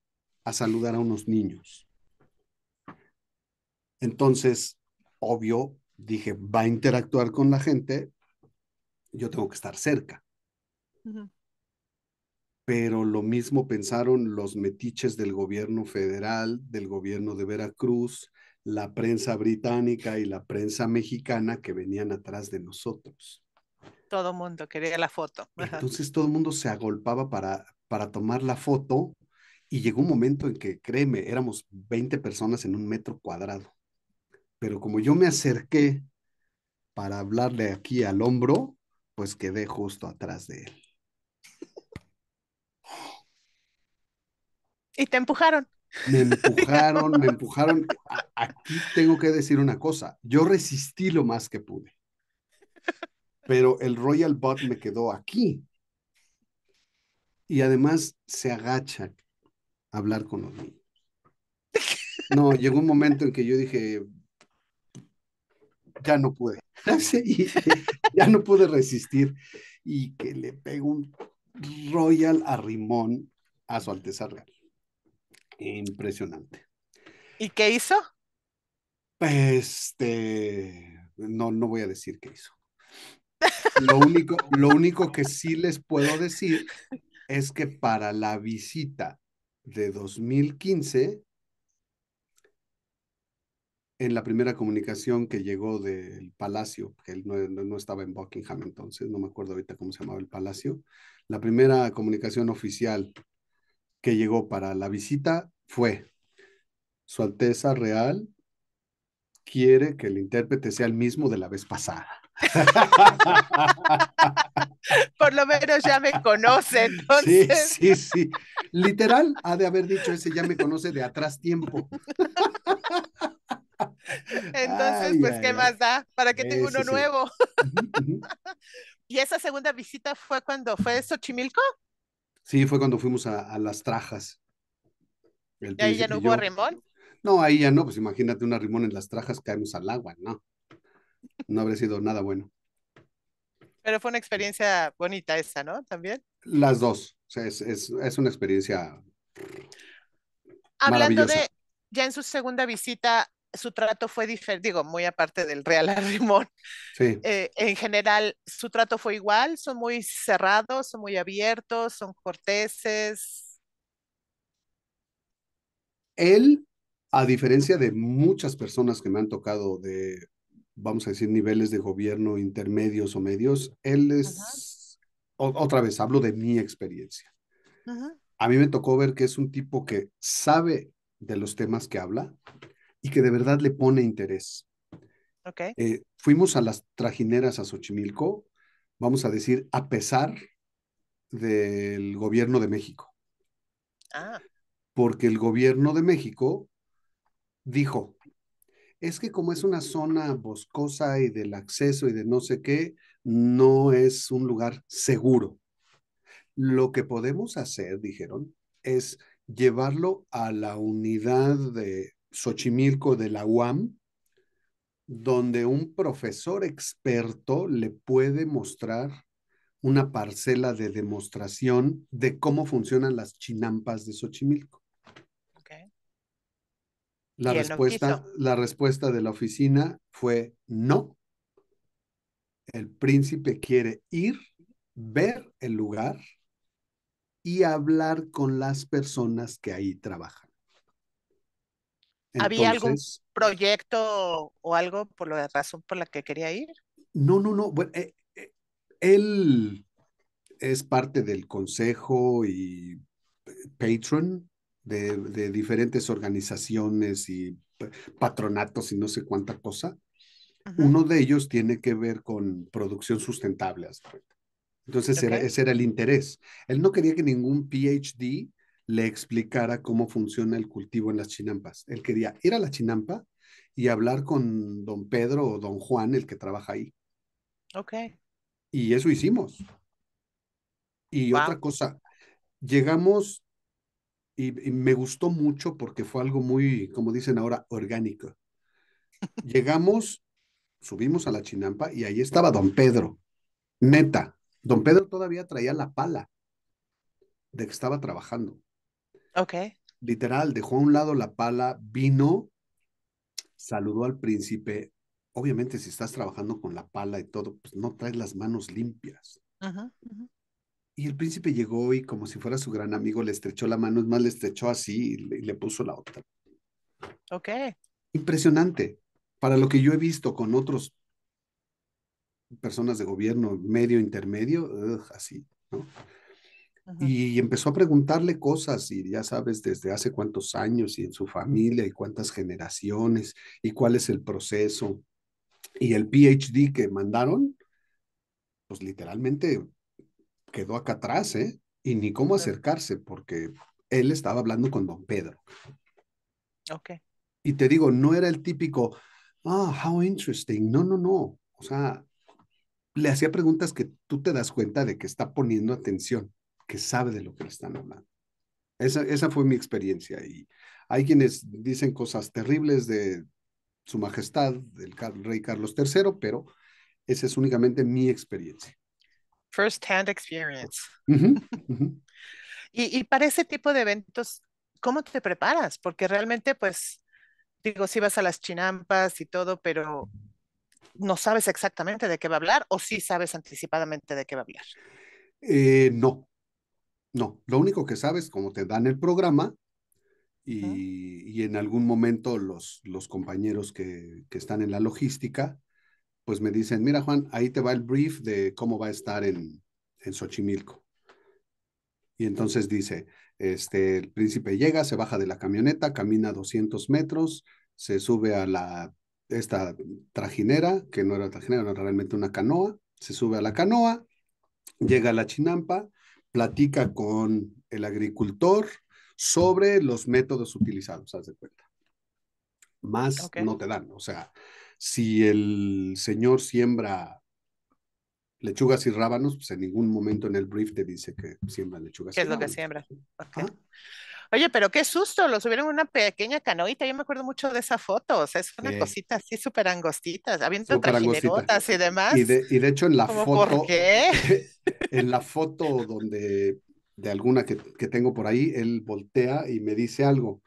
a saludar a unos niños. Entonces, obvio, dije, va a interactuar con la gente, yo tengo que estar cerca. Pero lo mismo pensaron los metiches del gobierno federal, del gobierno de Veracruz, la prensa británica y la prensa mexicana que venían atrás de nosotros. Todo mundo quería la foto. Entonces todo el mundo se agolpaba para, para tomar la foto y llegó un momento en que, créeme, éramos 20 personas en un metro cuadrado pero como yo me acerqué para hablarle aquí al hombro, pues quedé justo atrás de él. Y te empujaron. Me empujaron, me empujaron. Aquí tengo que decir una cosa. Yo resistí lo más que pude. Pero el Royal Bot me quedó aquí. Y además se agacha a hablar con los niños. No, llegó un momento en que yo dije, ya no pude. ya no pude resistir y que le pegó un royal a Rimón a su Alteza Real. Impresionante. ¿Y qué hizo? Pues, este, no, no voy a decir qué hizo. Lo único, lo único que sí les puedo decir es que para la visita de 2015 en la primera comunicación que llegó del palacio, que él no, estaba en Buckingham entonces, no me acuerdo ahorita cómo se llamaba el palacio, la primera comunicación oficial que llegó para la visita fue, Su Alteza Real quiere que el intérprete sea el mismo de la vez pasada. Por lo menos ya me conoce, entonces. Sí, sí, sí. Literal, ha de haber dicho ese ya me conoce de atrás tiempo. Entonces, pues, ¿qué más da? ¿Para qué tengo uno nuevo? ¿Y esa segunda visita fue cuando fue Xochimilco? Sí, fue cuando fuimos a, Las Trajas. ¿Y ahí ya no hubo yo... No, ahí ya no, pues imagínate una rimón en Las Trajas, caemos al agua, no. No habría sido nada bueno. Pero fue una experiencia bonita esa, ¿no? También. Las dos. O sea, es, es, una experiencia. Hablando de, ya en su segunda visita, su trato fue diferente, digo, muy aparte del Real Arrimón. Sí. Eh, en general, su trato fue igual, son muy cerrados, son muy abiertos, son corteses. Él, a diferencia de muchas personas que me han tocado de, vamos a decir, niveles de gobierno intermedios o medios, él es, otra vez, hablo de mi experiencia. A mí me tocó ver que es un tipo que sabe de los temas que habla, y que de verdad le pone interés. Okay. Eh, fuimos a las trajineras a Xochimilco, vamos a decir, a pesar del gobierno de México. Ah. Porque el gobierno de México dijo, es que como es una zona boscosa y del acceso y de no sé qué, no es un lugar seguro. Lo que podemos hacer, dijeron, es llevarlo a la unidad de Xochimilco de la UAM, donde un profesor experto le puede mostrar una parcela de demostración de cómo funcionan las chinampas de Xochimilco. La, respuesta, la respuesta de la oficina fue no. El príncipe quiere ir, ver el lugar y hablar con las personas que ahí trabajan. ¿Había algún proyecto o algo por la razón por la que quería ir? No, no, no. Eh, eh, él es parte del consejo y patron de, diferentes organizaciones y patronatos y no sé cuánta cosa. Uno de ellos tiene que ver con producción sustentable. Entonces era, ese era el interés. Él no quería que ningún PhD le explicara cómo funciona el cultivo en las chinampas. Él quería ir a la chinampa y hablar con don Pedro o don Juan, el que trabaja ahí. Ok. Y eso hicimos. Y otra cosa, llegamos y, y, me gustó mucho porque fue algo muy, como dicen ahora, orgánico. llegamos, subimos a la chinampa y ahí estaba don Pedro. Neta, don Pedro todavía traía la pala de que estaba trabajando. Ok. Literal, dejó a un lado la pala, vino, saludó al príncipe. Obviamente, si estás trabajando con la pala y todo, pues no traes las manos limpias. Ajá, Y el príncipe llegó y como si fuera su gran amigo, le estrechó la mano, es más, le estrechó así y le, puso la otra. Ok. Impresionante. Para lo que yo he visto con otros personas de gobierno medio intermedio, así, ¿no? y empezó a preguntarle cosas y ya sabes desde hace cuántos años y en su familia y cuántas generaciones y cuál es el proceso. Y el PhD que mandaron, pues literalmente quedó acá atrás, ¿eh? Y ni cómo acercarse porque él estaba hablando con don Pedro. Ok. Y te digo, no era el típico, ah, how interesting. No, no, no. O sea, le hacía preguntas que tú te das cuenta de que está poniendo atención que sabe de lo que le están hablando. Esa, esa fue mi experiencia. Y hay quienes dicen cosas terribles de su majestad, del rey Carlos III, pero esa es únicamente mi experiencia. First hand experience. y, para ese tipo de eventos, ¿cómo te preparas? Porque realmente, pues, digo, si vas a las chinampas y todo, pero no sabes exactamente de qué va a hablar o si sabes anticipadamente de qué va a hablar. Eh, no, no, lo único que sabes, cómo te dan el programa y, en algún momento los, los compañeros que, están en la logística, pues me dicen, mira Juan, ahí te va el brief de cómo va a estar en, en Xochimilco. Y entonces dice, este, el príncipe llega, se baja de la camioneta, camina 200 metros, se sube a la, esta trajinera, que no era trajinera, era realmente una canoa, se sube a la canoa, llega a la chinampa, platica con el agricultor sobre los métodos utilizados, haz de cuenta. Más no te dan. O sea, si el señor siembra lechugas y rábanos, pues en ningún momento en el brief te dice que siembra lechugas. ¿Qué es lo que siembra? Oye, pero qué susto, lo subieron en una pequeña canoita, yo me acuerdo mucho de esa foto, o sea, es una cosita así súper angostita, habiendo trajinerotas y demás. Y de, hecho en la foto... ¿Por qué? en la foto donde, de alguna que, que tengo por ahí, él voltea y me dice algo.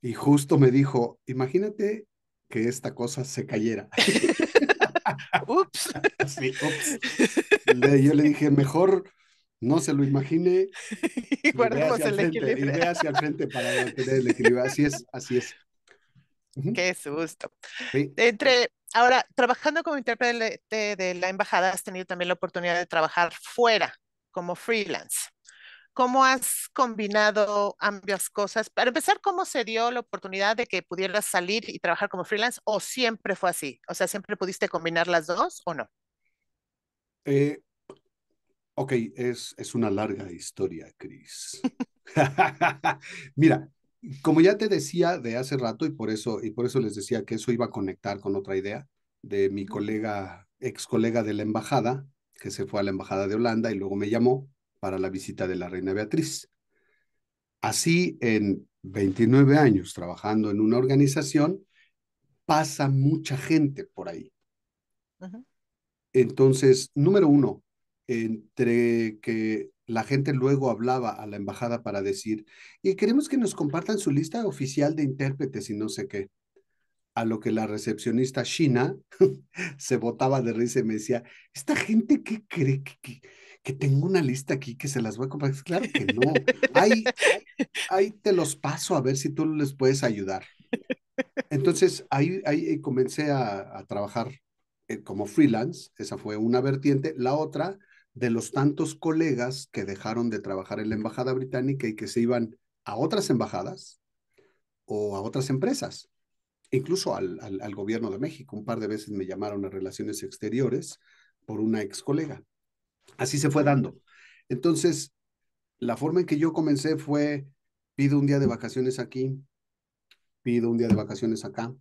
Y justo me dijo, imagínate que esta cosa se cayera. ups. Sí, ups. yo le dije, mejor no se lo imagine. y guardemos el equilibrio. ve hacia el frente para mantener el equilibrio. Así es, así es. Qué susto. Entre, ahora, trabajando como intérprete de, la embajada, has tenido también la oportunidad de trabajar fuera, como freelance. ¿Cómo has combinado ambas cosas? Para empezar, ¿cómo se dio la oportunidad de que pudieras salir y trabajar como freelance o siempre fue así? O sea, ¿siempre pudiste combinar las dos o no? Eh, Ok, es, es una larga historia, Cris. Mira, como ya te decía de hace rato, y por eso, y por eso les decía que eso iba a conectar con otra idea de mi colega, ex colega de la embajada, que se fue a la embajada de Holanda y luego me llamó para la visita de la reina Beatriz. Así, en 29 años trabajando en una organización, pasa mucha gente por ahí. Entonces, número uno, entre que la gente luego hablaba a la embajada para decir, y queremos que nos compartan su lista oficial de intérpretes y no sé qué. A lo que la recepcionista china se botaba de risa y me decía, ¿esta gente qué cree que, que, tengo una lista aquí que se las voy a compartir? Claro que no. Ahí, ahí, te los paso a ver si tú les puedes ayudar. Entonces, ahí, ahí comencé a trabajar eh, como freelance, esa fue una vertiente. La otra de los tantos colegas que dejaron de trabajar en la embajada británica y que se iban a otras embajadas o a otras empresas, incluso al, gobierno de México. Un par de veces me llamaron a relaciones exteriores por una ex colega. Así se fue dando. Entonces, la forma en que yo comencé fue, pido un día de vacaciones aquí, pido un día de vacaciones acá,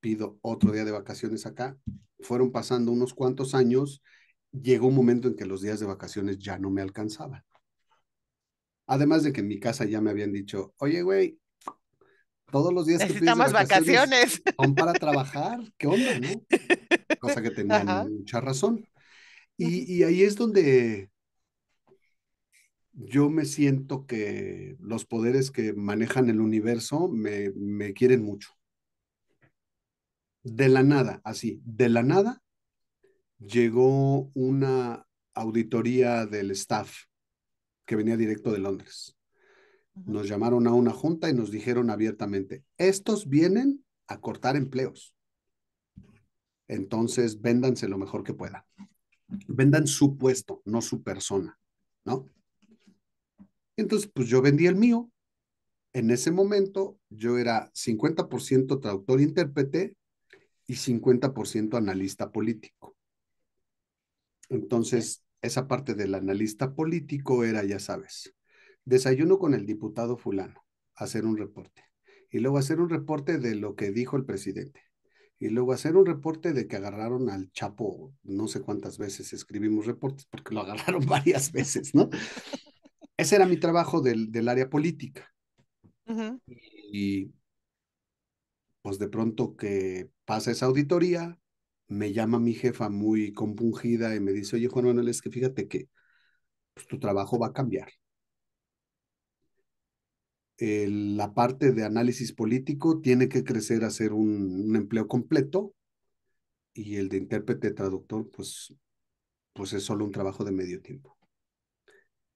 pido otro día de vacaciones acá. Fueron pasando unos cuantos años llegó un momento en que los días de vacaciones ya no me alcanzaban. Además de que en mi casa ya me habían dicho, oye, güey, todos los días necesitamos que vacaciones, vacaciones son para trabajar, ¿qué onda, no? Cosa que tenían mucha razón. Y, ahí es donde yo me siento que los poderes que manejan el universo me quieren mucho. De la nada, así, de la nada, llegó una auditoría del staff que venía directo de Londres. Nos llamaron a una junta y nos dijeron abiertamente, estos vienen a cortar empleos. Entonces, véndanse lo mejor que puedan. Vendan su puesto, no su persona, ¿no? Entonces, pues yo vendí el mío. En ese momento, yo era 50% traductor e intérprete y 50% analista político. Entonces, esa parte del analista político era, ya sabes, desayuno con el diputado fulano, hacer un reporte. Y luego hacer un reporte de lo que dijo el presidente. Y luego hacer un reporte de que agarraron al Chapo, no sé cuántas veces escribimos reportes, porque lo agarraron varias veces, ¿no? Ese era mi trabajo del, área política. Y pues de pronto que pasa esa auditoría, me llama mi jefa muy compungida y me dice, oye Juan Manuel, es que fíjate que pues, tu trabajo va a cambiar. la parte de análisis político tiene que crecer a ser un, un, empleo completo y el de intérprete traductor, pues, pues es solo un trabajo de medio tiempo.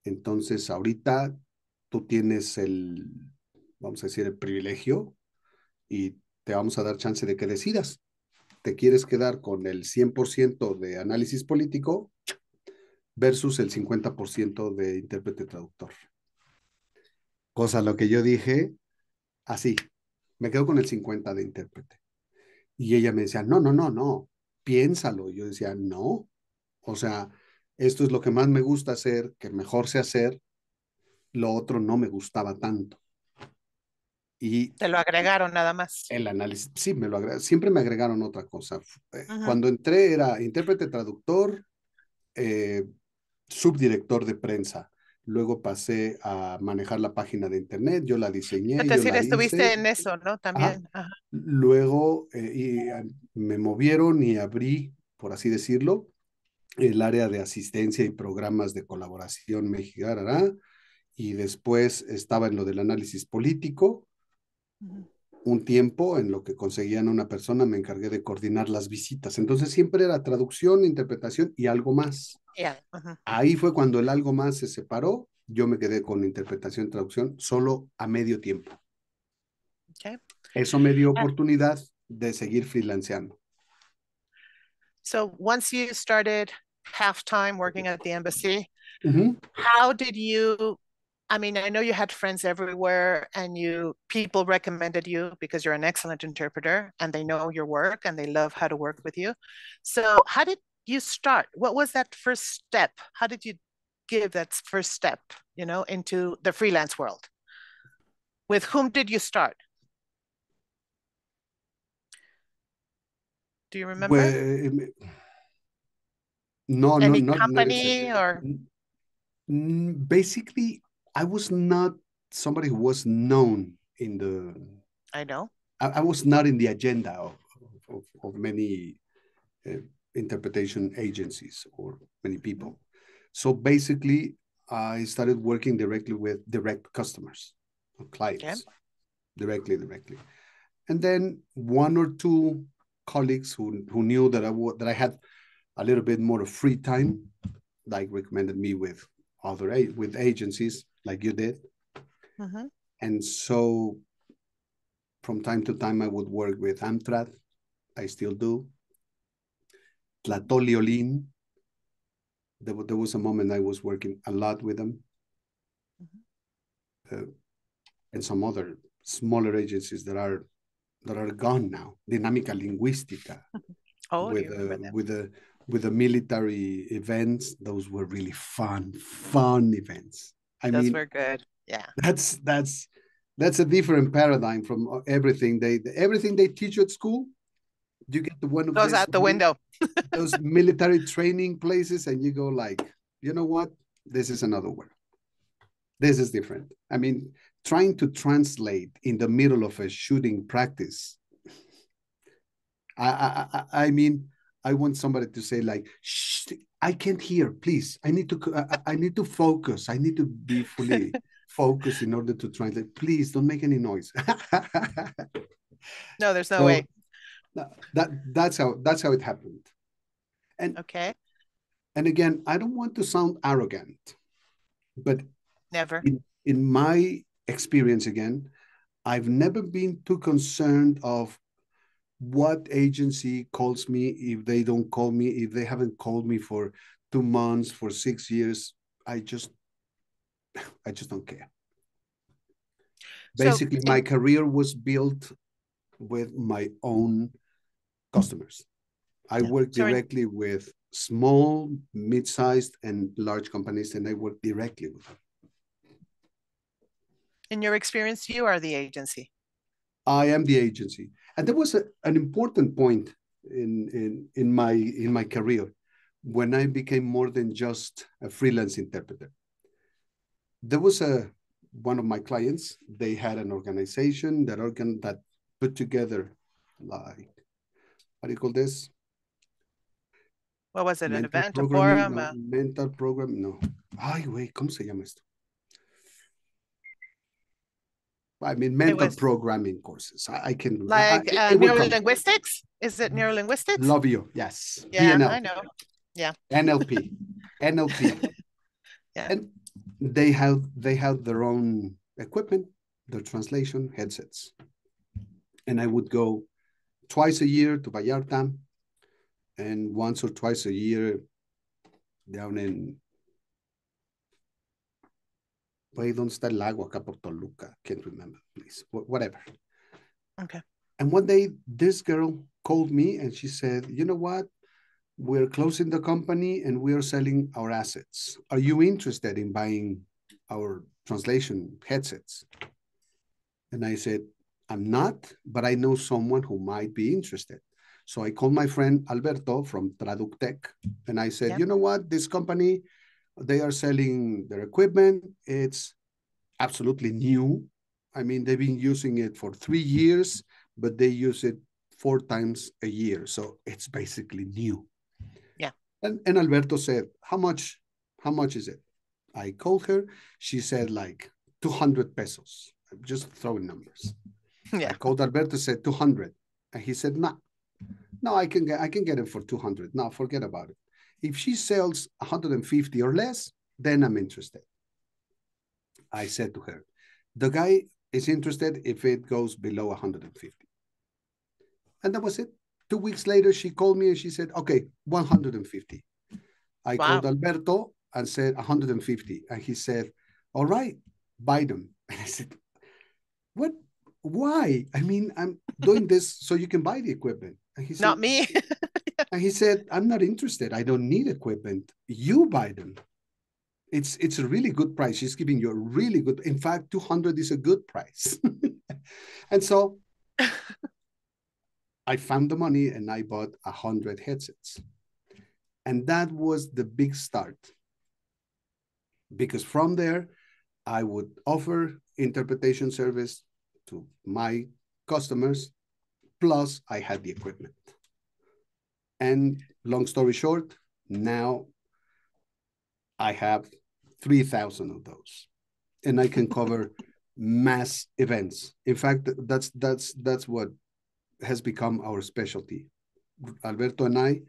Entonces, ahorita tú tienes el, vamos a decir, el privilegio y te vamos a dar chance de que decidas te quieres quedar con el 100% de análisis político versus el 50% de intérprete traductor. Cosa lo que yo dije, así, me quedo con el 50% de intérprete. Y ella me decía, no, no, no, no, piénsalo. Y yo decía, no, o sea, esto es lo que más me gusta hacer, que mejor sé hacer, lo otro no me gustaba tanto. Te lo agregaron nada más. El análisis, sí, me lo siempre me agregaron otra cosa. Eh, cuando entré era intérprete, traductor, eh, subdirector de prensa. Luego pasé a manejar la página de internet, yo la diseñé. Es decir, estuviste en eso, ¿no? También. Luego eh, y, ah, me movieron y abrí, por así decirlo, el área de asistencia y programas de colaboración mexicana. Ah, y después estaba en lo del análisis político, un tiempo en lo que conseguían una persona, me encargué de coordinar las visitas. Entonces siempre era traducción, interpretación y algo más. Ahí fue cuando el algo más se separó, yo me quedé con interpretación traducción solo a medio tiempo. Eso me dio ah. oportunidad de seguir freelanceando. So once you started half time working at the embassy, how did you I mean, I know you had friends everywhere and you people recommended you because you're an excellent interpreter and they know your work and they love how to work with you. So how did you start? What was that first step? How did you give that first step, you know, into the freelance world? With whom did you start? Do you remember? Well, eh, no, Any no, not company no, or basically I was not somebody who was known in the. I know. I, I was not in the agenda of, of, of many uh, interpretation agencies or many people. So basically, I started working directly with direct customers, clients, okay. directly, directly. And then one or two colleagues who, who knew that I, that I had a little bit more of free time, like recommended me with other with agencies like you did. Uh-huh. And so from time to time, I would work with Amtrak. I still do. Tlatoliolin. There, there was a moment I was working a lot with them. Mm-hmm. Uh, and some other smaller agencies that are that are gone now. Dinamica Linguistica, oh, with uh, with the uh, with the military events, those were really fun, fun events. I those mean, were good. Yeah. That's that's that's a different paradigm from uh, everything they everything they teach you at school. You get the one of goes out the window. those military training places, and you go like, you know what? This is another world. This is different. I mean, trying to translate in the middle of a shooting practice. I I I, I mean, I want somebody to say like, Shh, I can't hear. Please, I need to. I, I need to focus. I need to be fully focused in order to translate. Please don't make any noise. no, there's no so, way. That that's how that's how it happened. And okay. And again, I don't want to sound arrogant, but never in, in my experience again, I've never been too concerned of what agency calls me if they don't call me if they haven't called me for two months for six years i just i just don't care basically so, my career was built with my own customers i yeah. work directly Sorry. with small mid-sized and large companies and i work directly with them in your experience you are the agency i am the agency and that was a, an important point in, in, in, my, in my career when I became more than just a freelance interpreter. There was a one of my clients, they had an organization that organ that put together like how do you call this? What was it? Mental an event, program, a forum? Uh... Mental program, no. Ay, güey, ¿cómo se llama esto? I mean, mental was, programming courses. I, I can like I, uh, neurolinguistics. Is it neurolinguistics? Love you. Yes. Yeah, I know. Yeah. NLP, NLP. yeah. And they have they have their own equipment, their translation headsets, and I would go twice a year to Vallarta, and once or twice a year down in güey, ¿dónde está el lago acá por Toluca? Can't remember, please. whatever. Okay. And one day, this girl called me and she said, you know what? We're closing the company and we are selling our assets. Are you interested in buying our translation headsets? And I said, I'm not, but I know someone who might be interested. So I called my friend Alberto from Traductech and I said, yep. you know what? This company they are selling their equipment. It's absolutely new. I mean, they've been using it for three years, but they use it four times a year. So it's basically new. Yeah. And, and Alberto said, how much, how much is it? I called her. She said like 200 pesos. I'm just throwing numbers. Yeah. I called Alberto, said 200. And he said, no, nah. no, I can get, I can get it for 200. Now forget about it. If she sells 150 or less, then I'm interested. I said to her, the guy is interested if it goes below 150. And that was it. Two weeks later, she called me and she said, okay, 150. I wow. called Alberto and said 150. And he said, all right, buy them. And I said, what? Why? I mean, I'm doing this so you can buy the equipment. And he said, not me. And he said, I'm not interested. I don't need equipment. You buy them. It's it's a really good price. She's giving you a really good. In fact, 200 is a good price. and so I found the money and I bought 100 headsets. And that was the big start. Because from there, I would offer interpretation service to my customers, plus I had the equipment. And long story short, now I have 3,000 of those and I can cover mass events. In fact, that's, that's, that's what has become our specialty. Alberto and I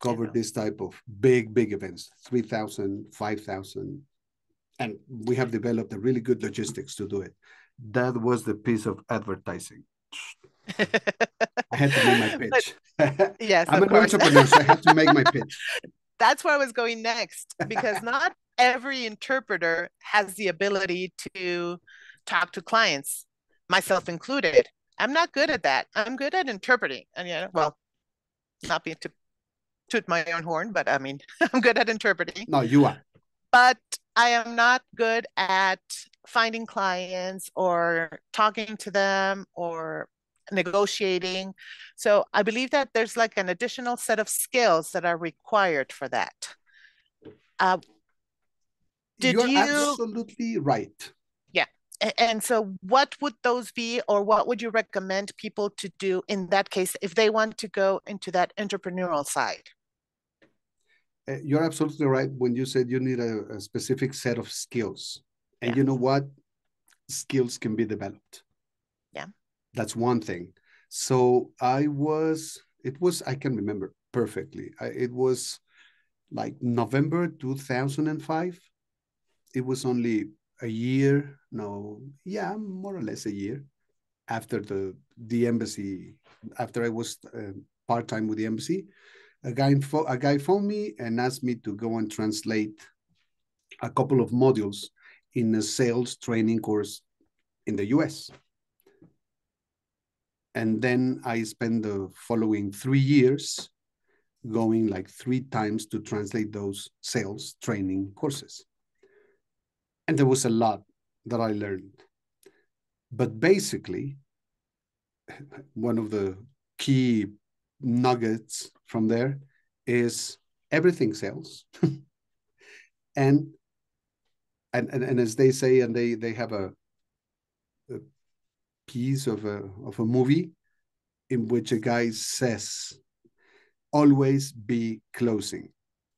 cover yeah. this type of big, big events, 3,000, 5,000. And we have developed a really good logistics to do it. That was the piece of advertising. had to make my pitch. But, yes, I'm an course. entrepreneur, so I have to make my pitch. That's where I was going next, because not every interpreter has the ability to talk to clients, myself included. I'm not good at that. I'm good at interpreting, and yeah, well, not being to toot my own horn, but I mean, I'm good at interpreting. No, you are. But I am not good at finding clients or talking to them or negotiating. So I believe that there's like an additional set of skills that are required for that. Uh, did You're you... absolutely right. Yeah. And so what would those be or what would you recommend people to do in that case if they want to go into that entrepreneurial side? Eh, you're absolutely right when you said you need a, a specific set of skills. And yeah. you know what? Skills can be developed. Yeah that's one thing so i was it was i can remember perfectly I, it was like november 2005 it was only a year no yeah more or less a year after the the embassy after i was uh, part-time with the embassy a guy a guy phoned me and asked me to go and translate a couple of modules in a sales training course in the us and then I spent the following three years going like three times to translate those sales training courses. And there was a lot that I learned. But basically, one of the key nuggets from there is everything sales, and, and and and as they say, and they they have a piece of a of a movie in which a guy says always be closing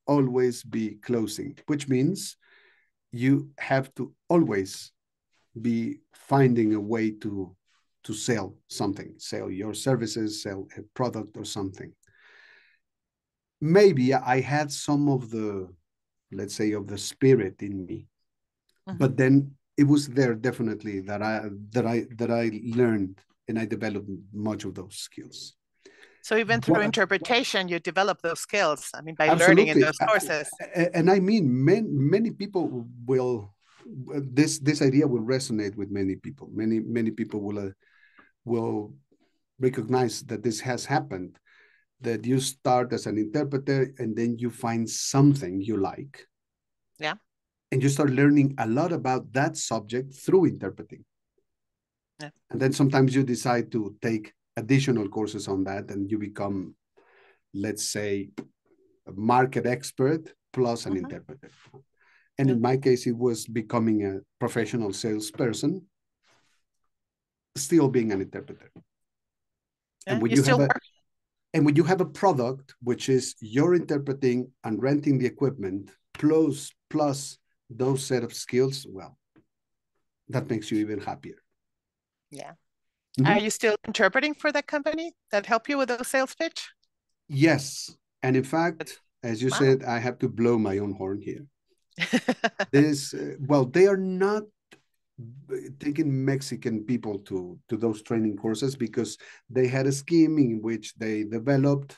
always be closing which means you have to always be finding a way to to sell something sell your services sell a product or something maybe i had some of the let's say of the spirit in me uh -huh. but mm-hmm. then it was there definitely that I that I that I learned and I developed much of those skills. So even through interpretation, you develop those skills. I mean, by absolutely. learning in those courses. And I mean, many many people will this this idea will resonate with many people. Many many people will uh, will recognize that this has happened. That you start as an interpreter and then you find something you like. Yeah and you start learning a lot about that subject through interpreting. Yeah. And then sometimes you decide to take additional courses on that and you become, let's say, a market expert plus an mm-hmm. interpreter. And in mm-hmm. my case, it was becoming a professional salesperson, still being an interpreter. Yeah, and when you have a, and when you have a product which is you're interpreting and renting the equipment plus plus those set of skills, well, that makes you even happier. Yeah. Mm -hmm. Are you still interpreting for that company that help you with those sales pitch? Yes. And in fact, as you wow. said, I have to blow my own horn here. this uh, well, they are not taking Mexican people to to those training courses because they had a scheme in which they developed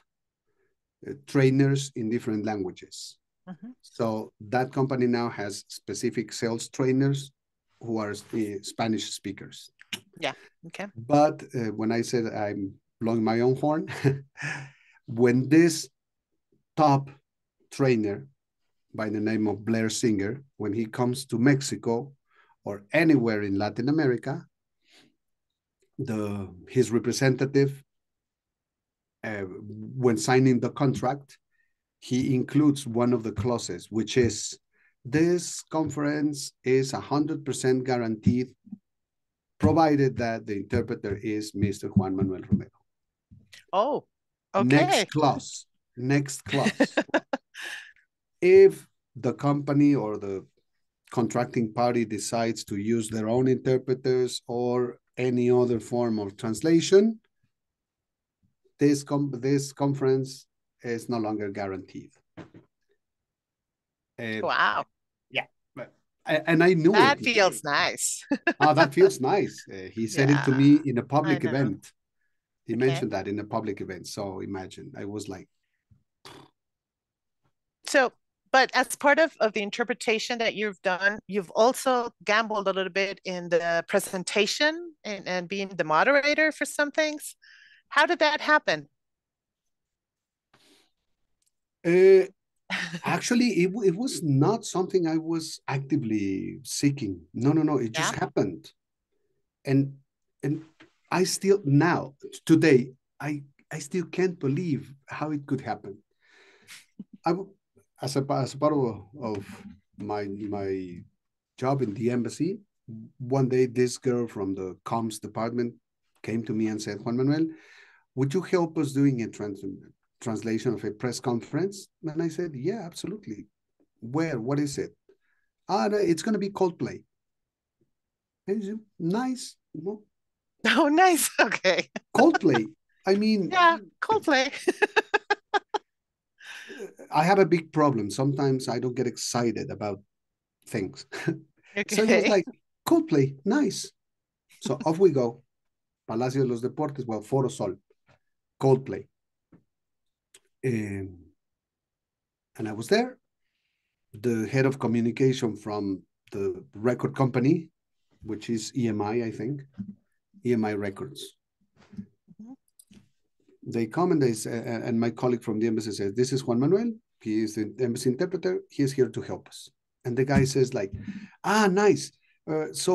uh, trainers in different languages. Mm-hmm. So that company now has specific sales trainers who are uh, Spanish speakers. Yeah. Okay. But uh, when I said I'm blowing my own horn, when this top trainer by the name of Blair Singer, when he comes to Mexico or anywhere in Latin America, the his representative, uh, when signing the contract, he includes one of the clauses, which is this conference is 100% guaranteed, provided that the interpreter is Mr. Juan Manuel Romero. Oh, okay. Next clause. Next clause. if the company or the contracting party decides to use their own interpreters or any other form of translation, this, com this conference is no longer guaranteed. Uh, wow. Yeah. And I knew that it. feels nice. oh, that feels nice. Uh, he said yeah. it to me in a public event. He okay. mentioned that in a public event. So imagine, I was like. So, but as part of, of the interpretation that you've done, you've also gambled a little bit in the presentation and, and being the moderator for some things. How did that happen? Uh, actually, it, it was not something I was actively seeking. No, no, no. It yeah. just happened, and and I still now today I I still can't believe how it could happen. I as a as a part of, of my my job in the embassy, one day this girl from the comms department came to me and said, Juan Manuel, would you help us doing a transfer translation of a press conference? And I said, Yeah, absolutely. Where? What is it? Ah, it's going to be Coldplay. And said, nice. Well, oh, nice. Okay. Coldplay. I mean, yeah, Coldplay. I have a big problem. Sometimes I don't get excited about things. Okay. so it's like, Coldplay, nice. So off we go. Palacio de los Deportes, well, Foro Sol, Coldplay. Um, and I was there. The head of communication from the record company, which is EMI, I think, EMI Records. They come and they say, and my colleague from the embassy says, "This is Juan Manuel. He is the embassy interpreter. He is here to help us." And the guy says, "Like, ah, nice. Uh, so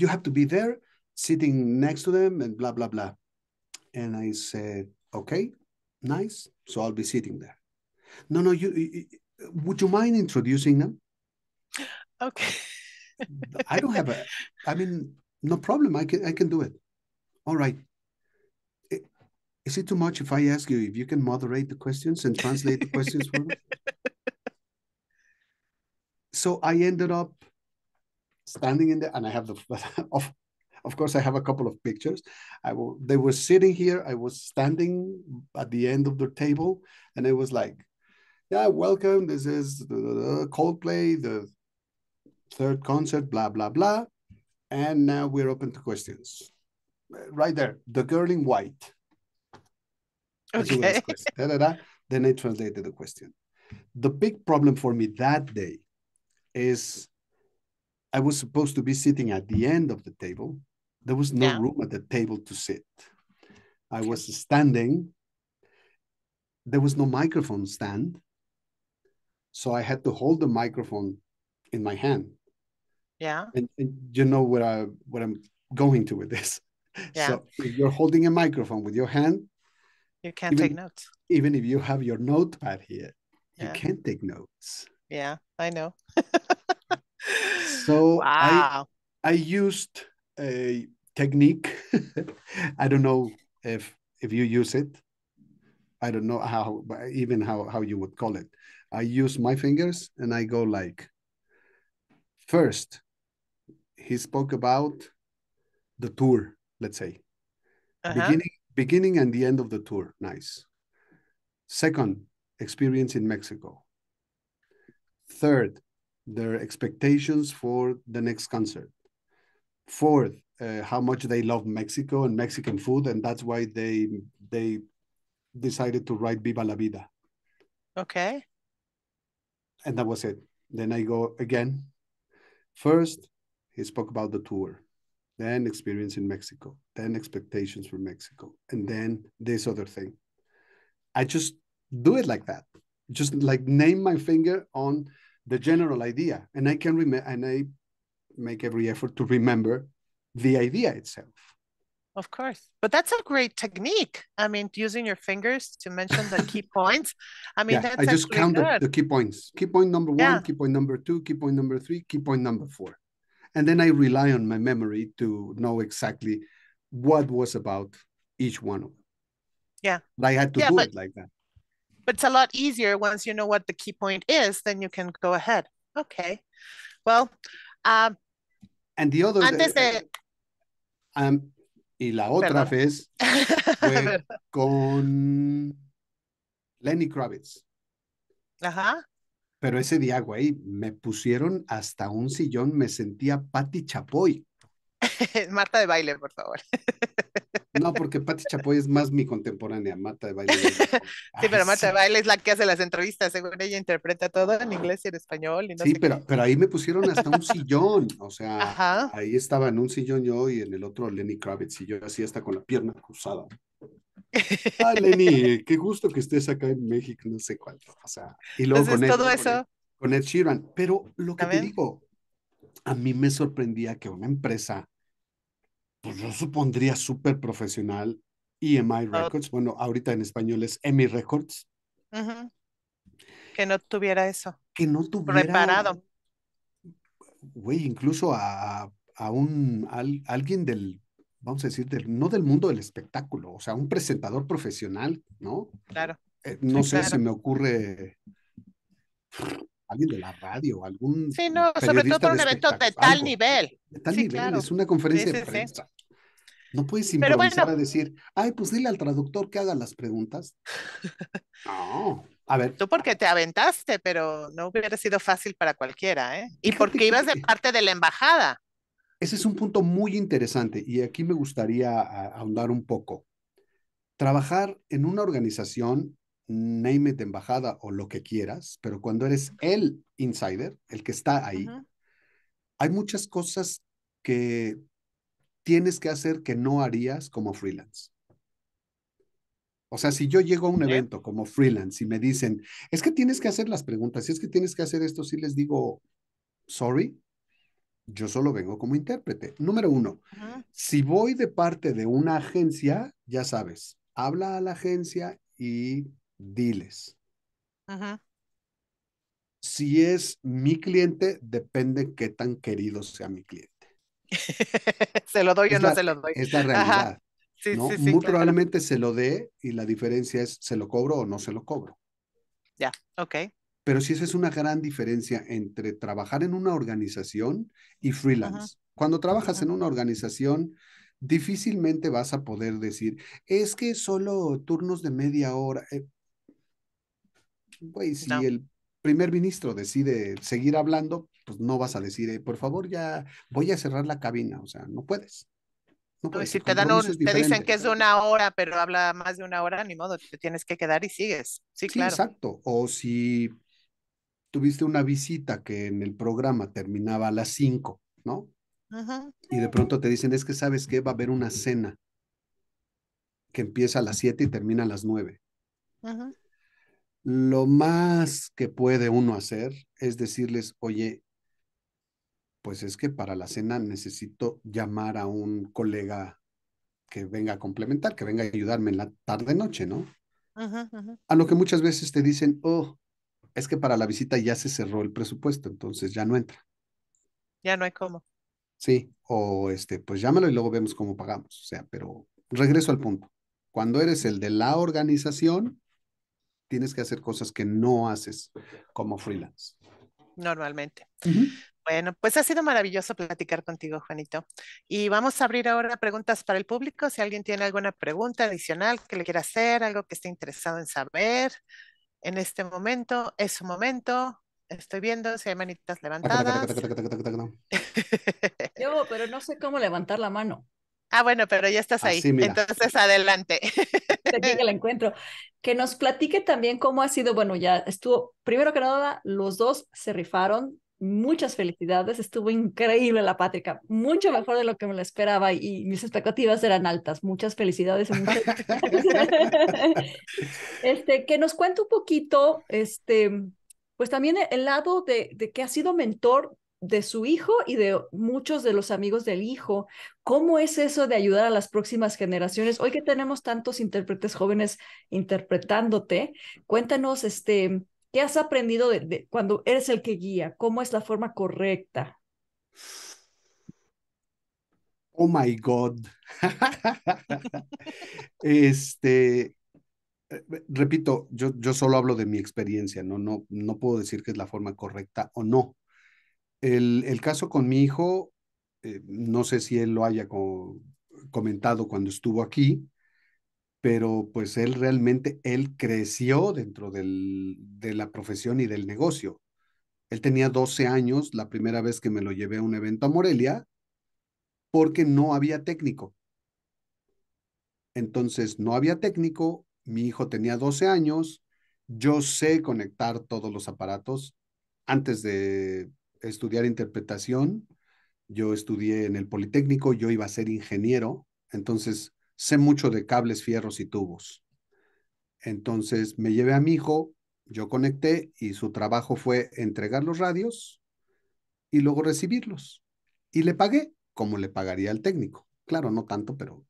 you have to be there, sitting next to them, and blah blah blah." And I said, "Okay." Nice. So I'll be sitting there. No, no, you would you mind introducing them? Okay. I don't have a I mean, no problem. I can I can do it. All right. Is it too much if I ask you if you can moderate the questions and translate the questions for me? So I ended up standing in there and I have the of of course, I have a couple of pictures. I they were sitting here. I was standing at the end of the table, and it was like, "Yeah, welcome. This is the Coldplay, the third concert, blah blah blah." And now we're open to questions. Right there, the girl in white. Okay. da, da, da. Then I translated the question. The big problem for me that day is I was supposed to be sitting at the end of the table, there was no yeah. room at the table to sit. I was standing. There was no microphone stand. So I had to hold the microphone in my hand. Yeah. And, and you know what I what I'm going to with this. Yeah. So you're holding a microphone with your hand. You can't even, take notes. Even if you have your notepad here, yeah. you can't take notes. Yeah, I know. so wow. I, I used a technique. I don't know if if you use it. I don't know how, even how how you would call it. I use my fingers and I go like. First, he spoke about the tour. Let's say uh -huh. beginning beginning and the end of the tour. Nice. Second, experience in Mexico. Third, their expectations for the next concert. Fourth, uh, how much they love Mexico and Mexican food, and that's why they they decided to write Viva la Vida. Okay. And that was it. Then I go again. First, he spoke about the tour, then experience in Mexico, then expectations for Mexico, and then this other thing. I just do it like that. Just like name my finger on the general idea. And I can remember and I make every effort to remember the idea itself. Of course, but that's a great technique. I mean, using your fingers to mention the key points. I mean, yeah, I just counted good. the key points. Key point number one, yeah. key point number two, key point number three, key point number four, and then I rely on my memory to know exactly what was about each one of them. Yeah, but I had to yeah, do but, it like that. But it's a lot easier once you know what the key point is. Then you can go ahead. Okay, well, um, Antes de... Um, y la otra vez fue con Lenny Kravitz. Ajá. Pero ese día, güey, me pusieron hasta un sillón, me sentía Patti Chapoy. Marta de baile, por favor. No, porque Pati Chapoy es más mi contemporánea, Mata de Baile. sí, pero Mata de Baile es la que hace las entrevistas, según ella interpreta todo en inglés y en español. sí, pero, pero ahí me pusieron hasta un sillón, o sea, ahí estaba en un sillón yo y en el otro Lenny Kravitz y yo así hasta con la pierna cruzada. Ah, Lenny, qué gusto que estés acá en México, no sé cuánto. O sea, y luego todo eso... con Ed Sheeran. Pero lo que te digo, a mí me sorprendía que una empresa pues yo supondría súper profesional, EMI Records, bueno, ahorita en español es EMI Records. Que no tuviera eso. Que no tuviera. preparado Güey, incluso a, un alguien del, vamos a decir, no del mundo del espectáculo, o sea, un presentador profesional, ¿no? Claro. Eh, no sé, se me ocurre alguien de la radio, algún. Sí, no, sobre todo para un evento de tal nivel. De tal nivel, es una conferencia de prensa. No puedes improvisar a decir, ay, pues dile al traductor que haga las preguntas. no. A ver. Tú porque te aventaste, pero no hubiera sido fácil para cualquiera, ¿eh? Y porque ibas de eh parte de la embajada. Ese es un punto muy interesante y aquí me gustaría ahondar un poco. Trabajar en una organización name de embajada o lo que quieras, pero cuando eres el insider, el que está ahí, hay muchas cosas que tienes que hacer que no harías como freelance. O sea, si yo llego a un evento como freelance y me dicen, es que tienes que hacer las preguntas, es que tienes que hacer esto, si les digo, sorry, yo solo vengo como intérprete. Número uno, si voy de parte de una agencia, ya sabes, habla a la agencia y diles. Si es mi cliente, depende qué tan querido sea mi cliente. se lo doy o no se lo doy. Es la realidad. Muy probablemente se lo dé y la diferencia es se lo cobro o no se lo cobro. Ya, ok. Pero si esa es una gran diferencia entre trabajar en una organización y freelance. Cuando trabajas en una organización, difícilmente vas a poder decir, es que solo turnos de media hora, eh, güey, si el primer ministro decide seguir hablando, pues no vas a decir, eh, por favor, ya voy a cerrar la cabina, o sea, no puedes. No si te, dan te dicen que es una hora, pero habla más de una hora, ni modo, te tienes que quedar y sigues. Sí, claro. Exacto. O si tuviste una visita que en el programa terminaba a las cinco, ¿no? Ajá. Y de pronto te dicen, es que sabes que va a haber una cena que empieza a las siete y termina a las nueve. Ajá lo más que puede uno hacer es decirles, oye, pues es que para la cena necesito llamar a un colega que venga a complementar, que venga a ayudarme en la tarde-noche, ¿no? A lo que muchas veces te dicen, oh, es que para la visita ya se cerró el presupuesto, entonces ya no entra. Ya no hay cómo. Sí, o este, pues llámalo y luego vemos cómo pagamos. O sea, pero regreso al punto. Cuando eres el de la organización, tienes que hacer cosas que no haces como freelance. Normalmente. Bueno, pues ha sido maravilloso platicar contigo, Juanito. Y vamos a abrir ahora preguntas para el público. Si alguien tiene alguna pregunta adicional que le quiera hacer, algo que esté interesado en saber, en este momento es su momento. Estoy viendo si hay manitas levantadas. Yo, pero no sé cómo levantar la mano. Ah, bueno, pero ya estás ahí. Entonces, adelante. Aquí que encuentro. Que nos platique también cómo ha sido, bueno, ya estuvo, primero que nada, los dos se rifaron. Muchas felicidades, estuvo increíble la Pátrica, mucho mejor de lo que me lo esperaba y mis expectativas eran altas. Muchas felicidades. este, que nos cuente un poquito, este, pues también el lado de, de que ha sido mentor de su hijo y de muchos de los amigos del hijo. ¿Cómo es eso de ayudar a las próximas generaciones? Hoy que tenemos tantos intérpretes jóvenes interpretándote, cuéntanos, este, ¿qué has aprendido de, cuando eres el que guía? ¿Cómo es la forma correcta? Oh my God. este, eh, repito, yo, yo solo hablo de mi experiencia, ¿no? No, no puedo decir que es la forma correcta o no. El, caso con mi hijo, eh, no sé si él lo haya comentado cuando estuvo aquí, pero pues él realmente, él creció dentro del, de la profesión y del negocio. Él tenía 12 años la primera vez que me lo llevé a un evento a Morelia porque no había técnico. Entonces, no había técnico, mi hijo tenía 12 años, yo sé conectar todos los aparatos antes de estudiar interpretación, yo estudié en el Politécnico, yo iba a ser ingeniero, entonces sé mucho de cables, fierros y tubos. Entonces me llevé a mi hijo, yo conecté y su trabajo fue entregar los radios y luego recibirlos. Y le pagué como le pagaría al técnico. Claro, no tanto, pero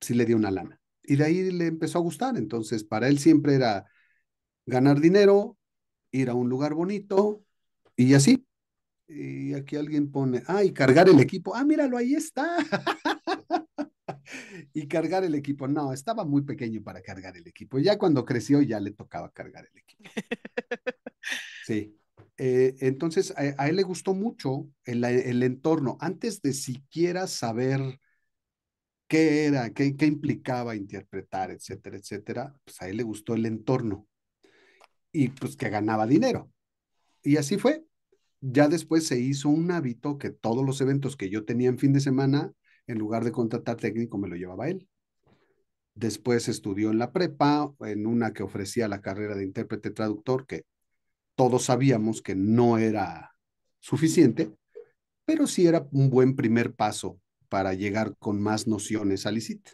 sí le di una lana. Y de ahí le empezó a gustar. Entonces, para él siempre era ganar dinero, ir a un lugar bonito, y así. Y aquí alguien pone, ah, y cargar el equipo. Ah, míralo, ahí está. y cargar el equipo. No, estaba muy pequeño para cargar el equipo. Ya cuando creció ya le tocaba cargar el equipo. Sí. Eh, entonces, a, él le gustó mucho el, el, entorno. Antes de siquiera saber qué era, qué, qué implicaba interpretar, etcétera, etcétera, pues a él le gustó el entorno. Y pues que ganaba dinero. Y así fue ya después se hizo un hábito que todos los eventos que yo tenía en fin de semana, en lugar de contratar técnico, me lo llevaba él. Después estudió en la prepa, en una que ofrecía la carrera de intérprete traductor, que todos sabíamos que no era suficiente, pero sí era un buen primer paso para llegar con más nociones al ICIT.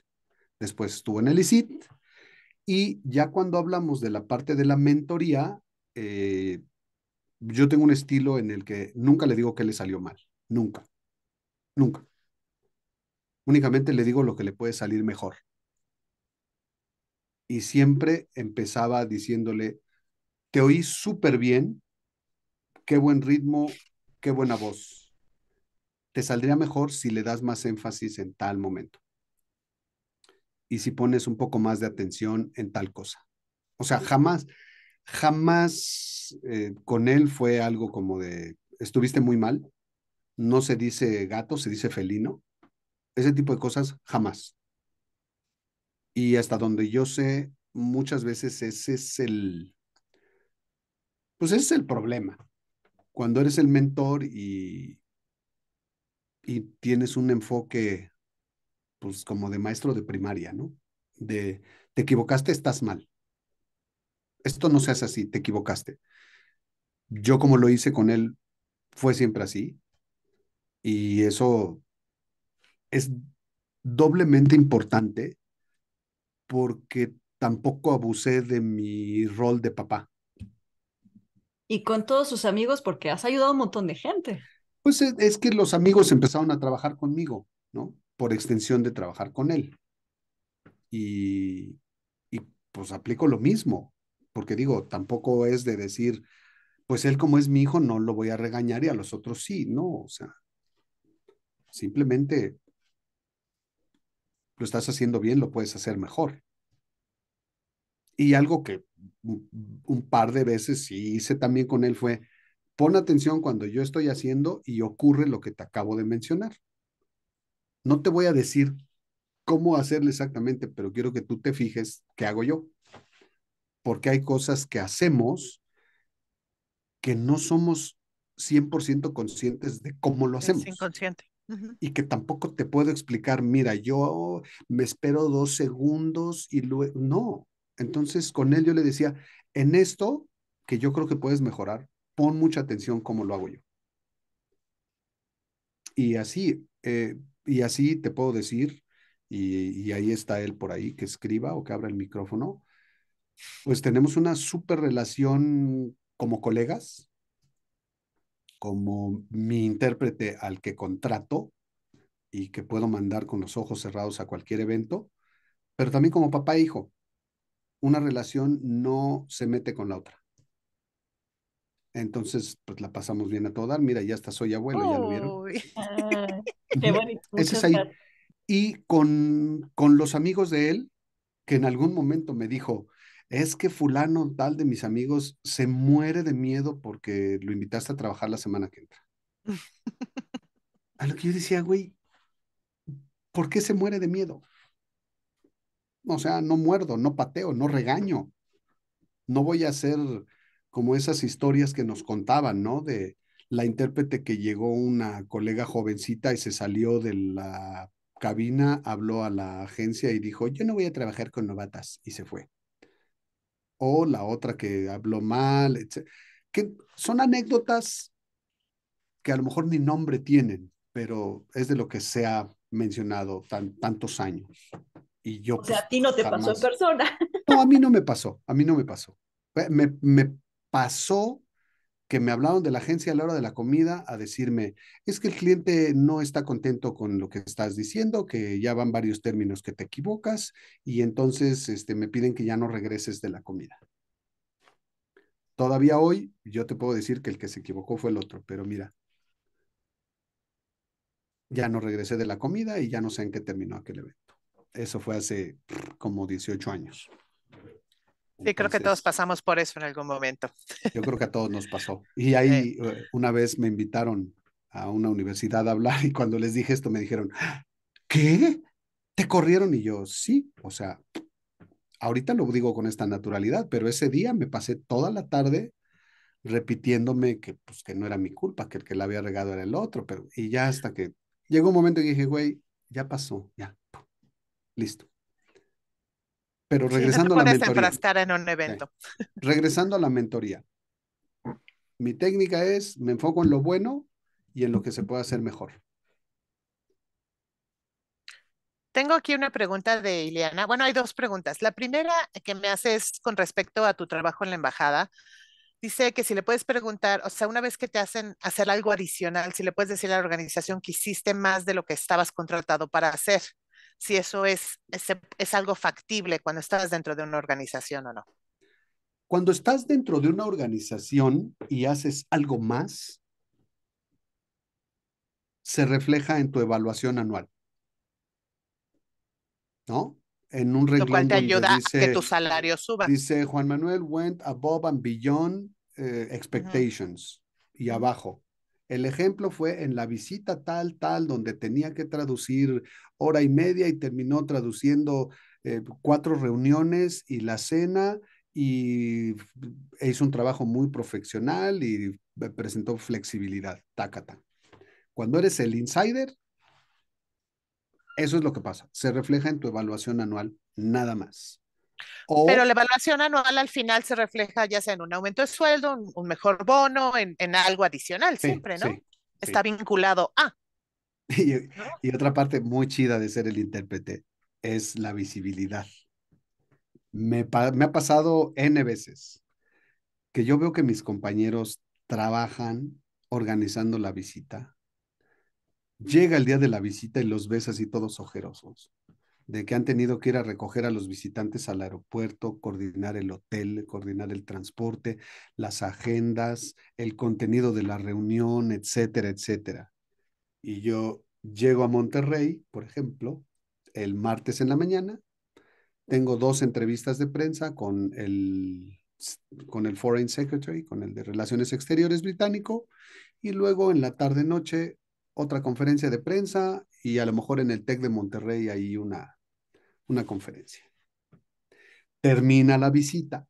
Después estuvo en el ICIT y ya cuando hablamos de la parte de la mentoría, eh, yo tengo un estilo en el que nunca le digo que le salió mal, nunca, nunca. Únicamente le digo lo que le puede salir mejor. Y siempre empezaba diciéndole, te oí súper bien, qué buen ritmo, qué buena voz. Te saldría mejor si le das más énfasis en tal momento. Y si pones un poco más de atención en tal cosa. O sea, jamás, jamás eh, con él fue algo como de, estuviste muy mal, no se dice gato, se dice felino, ese tipo de cosas jamás. Y hasta donde yo sé, muchas veces ese es el, pues ese es el problema. Cuando eres el mentor y, y tienes un enfoque, pues como de maestro de primaria, ¿no? De, te equivocaste, estás mal esto no se hace así, te equivocaste. Yo como lo hice con él, fue siempre así. Y eso es doblemente importante porque tampoco abusé de mi rol de papá. Y con todos sus amigos, porque has ayudado a un montón de gente. Pues eh, es, que los amigos empezaron a trabajar conmigo, ¿no? Por extensión de trabajar con él. Y, y pues aplico lo mismo porque digo, tampoco es de decir, pues él como es mi hijo no lo voy a regañar y a los otros sí, no, o sea, simplemente lo estás haciendo bien, lo puedes hacer mejor. Y algo que un par de veces sí hice también con él fue, pon atención cuando yo estoy haciendo y ocurre lo que te acabo de mencionar. No te voy a decir cómo hacerlo exactamente, pero quiero que tú te fijes qué hago yo porque hay cosas que hacemos que no somos 100% conscientes de cómo lo hacemos. inconsciente. Y que tampoco te puedo explicar, mira, yo me espero dos segundos y luego, no. Entonces con él yo le decía, en esto que yo creo que puedes mejorar, pon mucha atención cómo lo hago yo. Y así, eh, y así te puedo decir, y, y ahí está él por ahí, que escriba o que abra el micrófono, pues tenemos una súper relación como colegas, como mi intérprete al que contrato y que puedo mandar con los ojos cerrados a cualquier evento, pero también como papá e hijo. Una relación no se mete con la otra. Entonces, pues la pasamos bien a todo Mira, ya está soy abuelo, ya lo vieron. Ah, es ahí. Y con, con los amigos de él, que en algún momento me dijo, es que fulano tal de mis amigos se muere de miedo porque lo invitaste a trabajar la semana que entra. a lo que yo decía, güey, ¿por qué se muere de miedo? O sea, no muerdo, no pateo, no regaño. No voy a hacer como esas historias que nos contaban, ¿no? De la intérprete que llegó una colega jovencita y se salió de la cabina, habló a la agencia y dijo, yo no voy a trabajar con novatas y se fue o la otra que habló mal, Que son anécdotas que a lo mejor ni nombre tienen, pero es de lo que se ha mencionado tan, tantos años. Y yo, o sea, pues, a ti no te pasó en persona. No, a mí no me pasó, a mí no me pasó. Me, me pasó que me hablaron de la agencia a la hora de la comida a decirme, es que el cliente no está contento con lo que estás diciendo, que ya van varios términos que te equivocas y entonces este, me piden que ya no regreses de la comida. Todavía hoy yo te puedo decir que el que se equivocó fue el otro, pero mira, ya no regresé de la comida y ya no sé en qué terminó aquel evento. Eso fue hace como 18 años sí, creo que todos pasamos por eso en algún momento. Yo creo que a todos nos pasó. Y ahí eh, una vez me invitaron a una universidad a hablar y cuando les dije esto me dijeron, ¿qué? ¿Te corrieron? Y yo, sí, o sea, ahorita lo digo con esta naturalidad, pero ese día me pasé toda la tarde repitiéndome que, pues, que no era mi culpa, que el que la había regado era el otro, pero y ya hasta que llegó un momento y dije, güey, ya pasó, ya, listo. Pero regresando a la mentoría. en un evento. Regresando a la mentoría. Mi técnica es, me enfoco en lo bueno y en lo que se puede hacer mejor. Tengo aquí una pregunta de Ileana. Bueno, hay dos preguntas. La primera que me hace es con respecto a tu trabajo en la embajada. Dice que si le puedes preguntar, o sea, una vez que te hacen hacer algo adicional, si le puedes decir a la organización que hiciste más de lo que estabas contratado para hacer si eso es, es, algo factible cuando estás dentro de una organización o no. Cuando estás dentro de una organización y haces algo más, se refleja en tu evaluación anual. ¿No? En un renglón Lo te ayuda a que tu salario suba. Dice Juan Manuel went above and beyond eh, expectations y abajo. El ejemplo fue en la visita tal, tal, donde tenía que traducir hora y media y terminó traduciendo eh, cuatro reuniones y la cena y hizo un trabajo muy profesional y presentó flexibilidad, tácata. Cuando eres el insider, eso es lo que pasa. Se refleja en tu evaluación anual, nada más. Pero la evaluación anual al final se refleja ya sea en un aumento de sueldo, un, mejor bono, en, algo adicional siempre, ¿no? Está vinculado a. Y, otra parte muy chida de ser el intérprete es la visibilidad. Me, me ha pasado N veces que yo veo que mis compañeros trabajan organizando la visita. Llega el día de la visita y los ves así todos ojerosos de que han tenido que ir a recoger a los visitantes al aeropuerto, coordinar el hotel, coordinar el transporte, las agendas, el contenido de la reunión, etcétera, etcétera. Y yo llego a Monterrey, por ejemplo, el martes en la mañana, tengo dos entrevistas de prensa con el, con el Foreign Secretary, con el de Relaciones Exteriores británico, y luego en la tarde-noche otra conferencia de prensa y a lo mejor en el TEC de Monterrey hay una una conferencia. Termina la visita.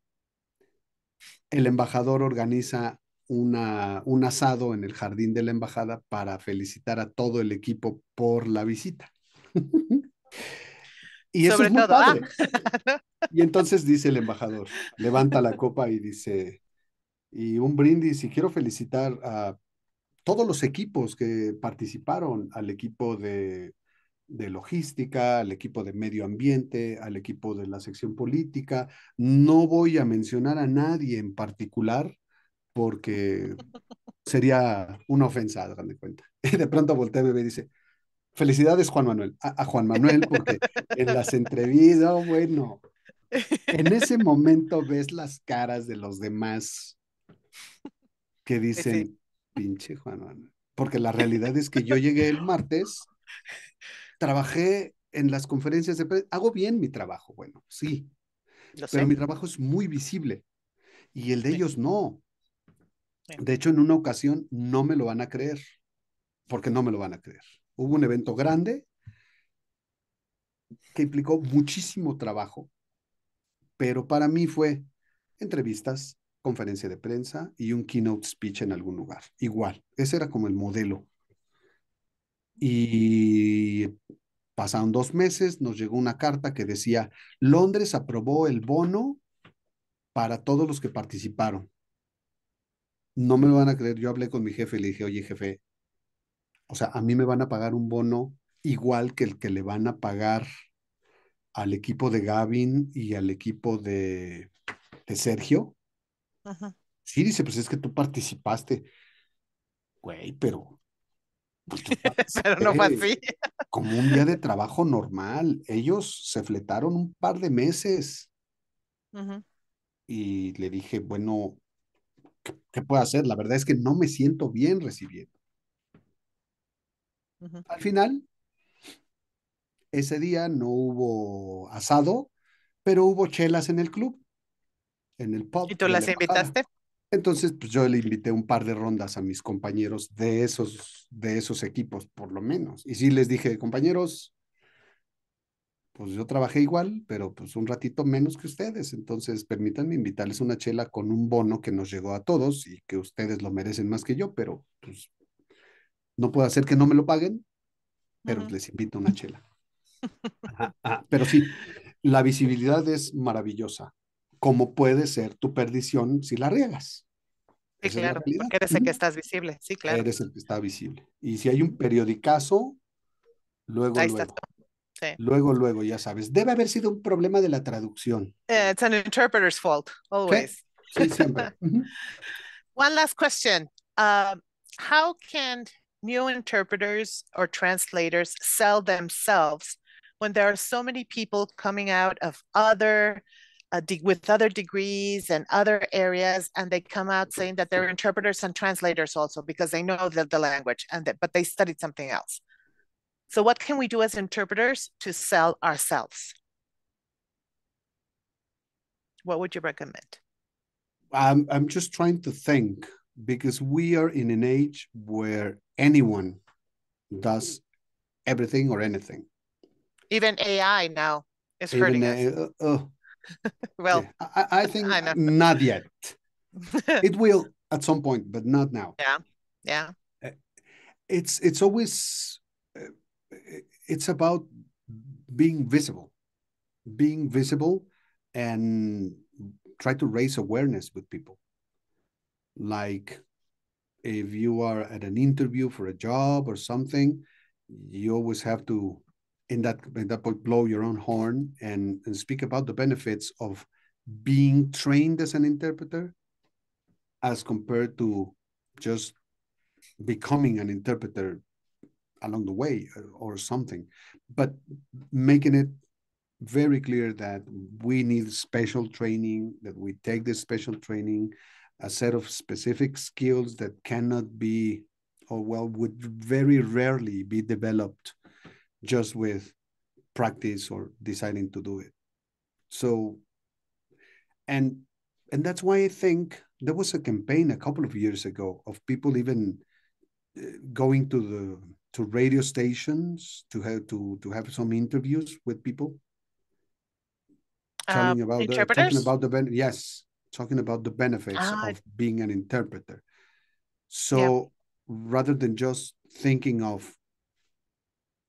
El embajador organiza una, un asado en el jardín de la embajada para felicitar a todo el equipo por la visita. y eso es muy padre. Ah. y entonces dice el embajador, levanta la copa y dice, y un brindis, y quiero felicitar a todos los equipos que participaron, al equipo de de logística, al equipo de medio ambiente, al equipo de la sección política. No voy a mencionar a nadie en particular porque sería una ofensa, a de cuenta. De pronto voltea y me dice, felicidades Juan Manuel, a, Juan Manuel, porque en las entrevistas, bueno, en ese momento ves las caras de los demás que dicen, pinche Juan Manuel. Porque la realidad es que yo llegué el martes Trabajé en las conferencias de prensa. Hago bien mi trabajo, bueno, sí. Pero mi trabajo es muy visible y el de ellos no. De hecho, en una ocasión no me lo van a creer, porque no me lo van a creer. Hubo un evento grande que implicó muchísimo trabajo, pero para mí fue entrevistas, conferencia de prensa y un keynote speech en algún lugar. Igual, ese era como el modelo y pasaron dos meses, nos llegó una carta que decía, Londres aprobó el bono para todos los que participaron. No me lo van a creer, yo hablé con mi jefe y le dije, oye jefe, o sea, a mí me van a pagar un bono igual que el que le van a pagar al equipo de Gavin y al equipo de, Sergio. Sí, dice, pues es que tú participaste. Güey, pero como un día de trabajo normal. Ellos se fletaron un par de meses. Y le dije, bueno, ¿qué, puedo hacer? La verdad es que no me siento bien recibiendo. Al final, ese día no hubo asado, pero hubo chelas en el club, en el pub. ¿Y tú las invitaste? Entonces, pues yo le invité un par de rondas a mis compañeros de esos, de esos equipos, por lo menos. Y sí les dije, compañeros, pues yo trabajé igual, pero pues un ratito menos que ustedes. Entonces, permítanme invitarles una chela con un bono que nos llegó a todos y que ustedes lo merecen más que yo, pero pues no puedo hacer que no me lo paguen, pero pues, les invito una chela. Pero sí, la visibilidad es maravillosa cómo puede ser tu perdición si la riegas. Sí, claro, porque eres el que estás visible, sí, claro. Eres el que está visible. Y si hay un periodicazo, luego, luego. Luego, luego, ya sabes. Debe haber sido un problema de la traducción. Es eh, it's an interpreter's fault, always. siempre. One last question. Uh, how can new interpreters or translators sell themselves when there are so many people coming out of other with other degrees and other areas, and they come out saying that they're interpreters and translators also because they know the, the language and that, but they studied something else. So what can we do as interpreters to sell ourselves? What would you recommend? I'm, I'm just trying to think because we are in an age where anyone does everything or anything. Even AI now is hurting Even, us. Uh, uh, well, I, I think I not yet. it will at some point, but not now. Yeah, yeah. Uh, it's it's always uh, it's about being visible, being visible, and try to raise awareness with people. Like if you are at an interview for a job or something, you always have to in that in that point blow your own horn and, and speak about the benefits of being trained as an interpreter as compared to just becoming an interpreter along the way uh, or something but making it very clear that we need special training that we take this special training a set of specific skills that cannot be or well would very rarely be developed just with practice or deciding to do it. So, and and that's why I think there was a campaign a couple of years ago of people even uh, going to the to radio stations to have to to have some interviews with people um, talking about the, talking about the yes talking about the benefits ah, of being an interpreter so yeah. rather than just thinking of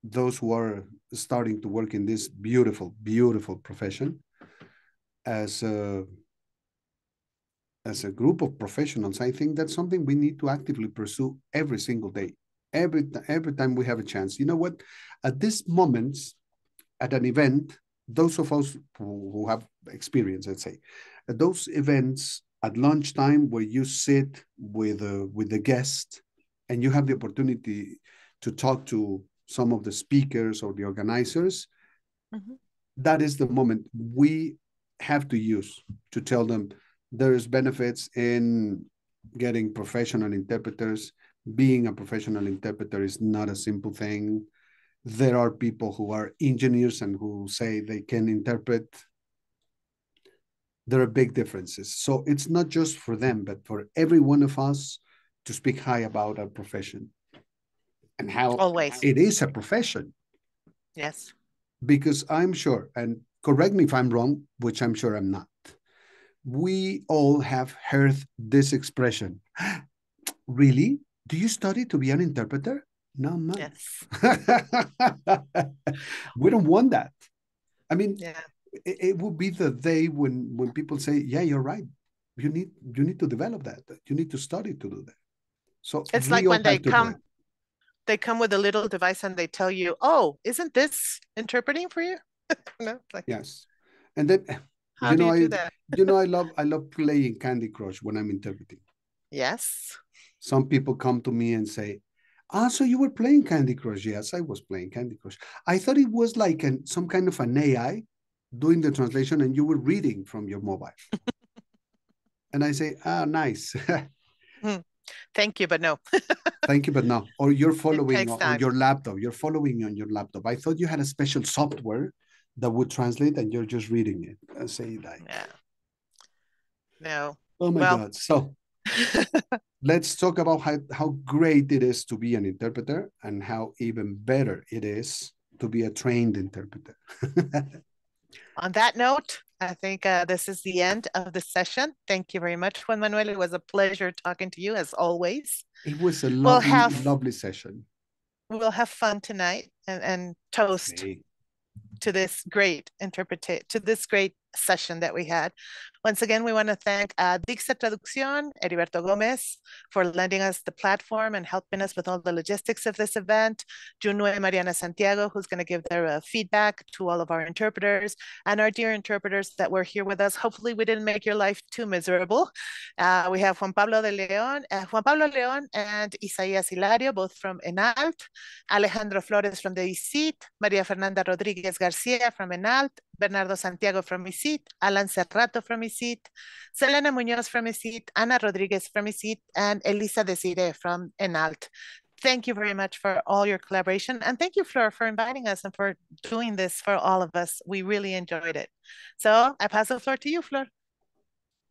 those who are starting to work in this beautiful, beautiful profession as a, as a group of professionals, I think that's something we need to actively pursue every single day, every, every time we have a chance. You know what? At this moment, at an event, those of us who have experience, let's say, at those events at lunchtime where you sit with, uh, with the guest and you have the opportunity to talk to some of the speakers or the organizers, mm-hmm. that is the moment we have to use to tell them there's benefits in getting professional interpreters. Being a professional interpreter is not a simple thing. There are people who are engineers and who say they can interpret. There are big differences. So it's not just for them, but for every one of us to speak high about our profession and how Always. it is a profession. Yes. Because I'm sure, and correct me if I'm wrong, which I'm sure I'm not, we all have heard this expression. really? Do you study to be an interpreter? No, man. Yes. we don't want that. I mean, yeah. it, it would be the day when when people say, "Yeah, you're right. You need you need to develop that. You need to study to do that." So it's like when they come they come with a little device and they tell you, "Oh, isn't this interpreting for you?" no, like, yes, and then How you know, you I, you know, I love I love playing Candy Crush when I'm interpreting. Yes. Some people come to me and say, "Ah, so you were playing Candy Crush?" Yes, I was playing Candy Crush. I thought it was like an, some kind of an AI doing the translation, and you were reading from your mobile. and I say, "Ah, nice." Hmm. Thank you, but no. Thank you, but no. Or you're following on, your laptop. You're following on your laptop. I thought you had a special software that would translate, and you're just reading it and say that. Yeah. No. Oh my well, God. So let's talk about how, how great it is to be an interpreter and how even better it is to be a trained interpreter. On that note, I think uh, this is the end of the session. Thank you very much, Juan Manuel. It was a pleasure talking to you as always. It was a lovely, we'll have, lovely session. We'll have fun tonight and, and toast. to this great interpretation to this great session that we had once again, we want to thank uh, Dixa Traducción, Heriberto Gomez, for lending us the platform and helping us with all the logistics of this event, Junue Mariana Santiago, who's going to give their uh, feedback to all of our interpreters, and our dear interpreters that were here with us. Hopefully, we didn't make your life too miserable. Uh, we have Juan Pablo de León, uh, Juan Pablo León and Isaías Hilario, both from ENALT, Alejandro Flores from the ICIT, Maria Fernanda Rodriguez Garcia from ENALT, Bernardo Santiago from ICIT, Alan Cerrato from ICIT, Selena Munoz from a Ana Rodriguez from a and Elisa Desire from Enalt. Thank you very much for all your collaboration. And thank you, Flor, for inviting us and for doing this for all of us. We really enjoyed it. So I pass the floor to you, Flor.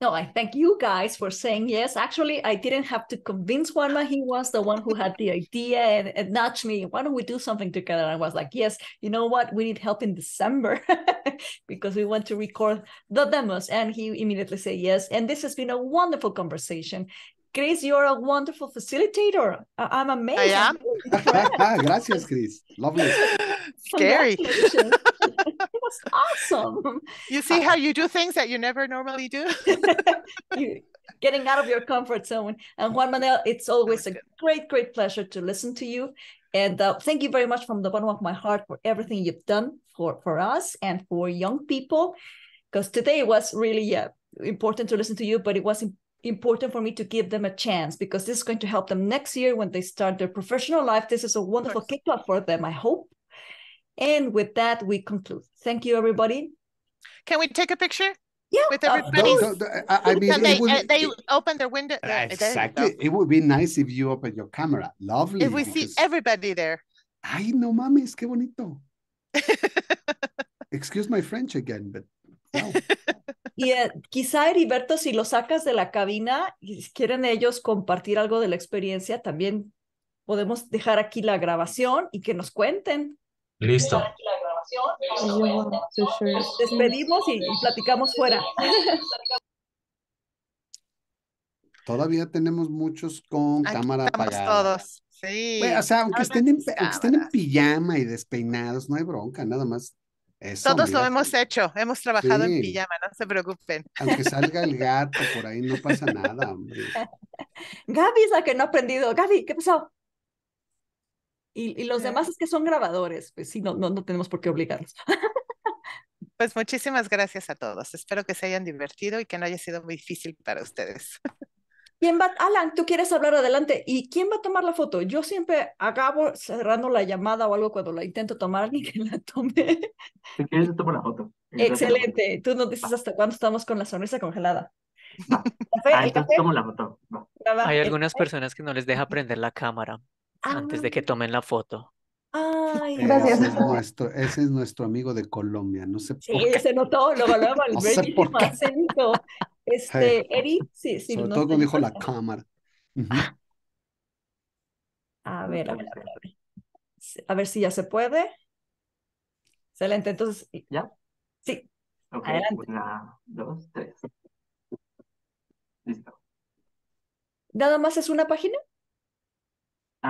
No, I thank you guys for saying yes. Actually, I didn't have to convince Juanma. He was the one who had the idea and, and nudged me. Why don't we do something together? And I was like, yes, you know what? We need help in December because we want to record the demos. And he immediately said yes. And this has been a wonderful conversation. Chris, you're a wonderful facilitator. I'm amazed. I am. Gracias, Chris. Lovely. Scary was awesome. You uh, see how you do things that you never normally do? getting out of your comfort zone. And Juan Manuel, it's always a great, great pleasure to listen to you. And uh, thank you very much from the bottom of my heart for everything you've done for, for us and for young people. Because today was really uh, important to listen to you, but it was important for me to give them a chance because this is going to help them next year when they start their professional life. This is a wonderful kick off for them, I hope. And with that, we conclude. Thank you, everybody. Can we take a picture? Yeah, with everybody. I, mean, they, uh, they open their window. Uh, exactly. It would be nice if you open your camera. Lovely. If we see everybody there. Ay, no mames, qué bonito. Excuse my French again, but no. yeah, quizá Heriberto, si lo sacas de la cabina y quieren ellos compartir algo de la experiencia, también podemos dejar aquí la grabación y que nos cuenten. Listo. Despedimos y platicamos fuera. Todavía tenemos muchos con cámara apagada. todos, sí. o sea, aunque estén, en, pijama y despeinados, no hay bronca, nada más. todos lo hemos hecho, hemos trabajado en pijama, no se preocupen. Aunque salga el gato por ahí, no pasa nada, hombre. Gaby es la que no ha aprendido. Gaby, ¿qué pasó? Y, los demás es que son grabadores, pues sí, no, no, no tenemos por qué obligarlos. Pues muchísimas gracias a todos. Espero que se hayan divertido y que no haya sido muy difícil para ustedes. ¿Quién Alan, tú quieres hablar adelante. ¿Y quién va a tomar la foto? Yo siempre acabo cerrando la llamada o algo cuando la intento tomar, ni que la tome. Si quieres, tomo la foto. Excelente. Tú nos dices hasta cuándo estamos con la sonrisa congelada. Ah, tomo la foto. Hay algunas personas que no les deja prender la cámara. Ah, antes de que tomen la foto. Ay, gracias. Ese es, nuestro, ese es nuestro amigo de Colombia, no sé sí, se notó, lo valoraba el no Este, sí. sí, sí. Sobre no todo cuando dijo la cámara. Ah. A ver, a ver, a ver, a ver. si ya se puede. Excelente, entonces. ¿Ya? Sí. Adelante. Una, dos, tres. Listo. ¿Nada más es una página?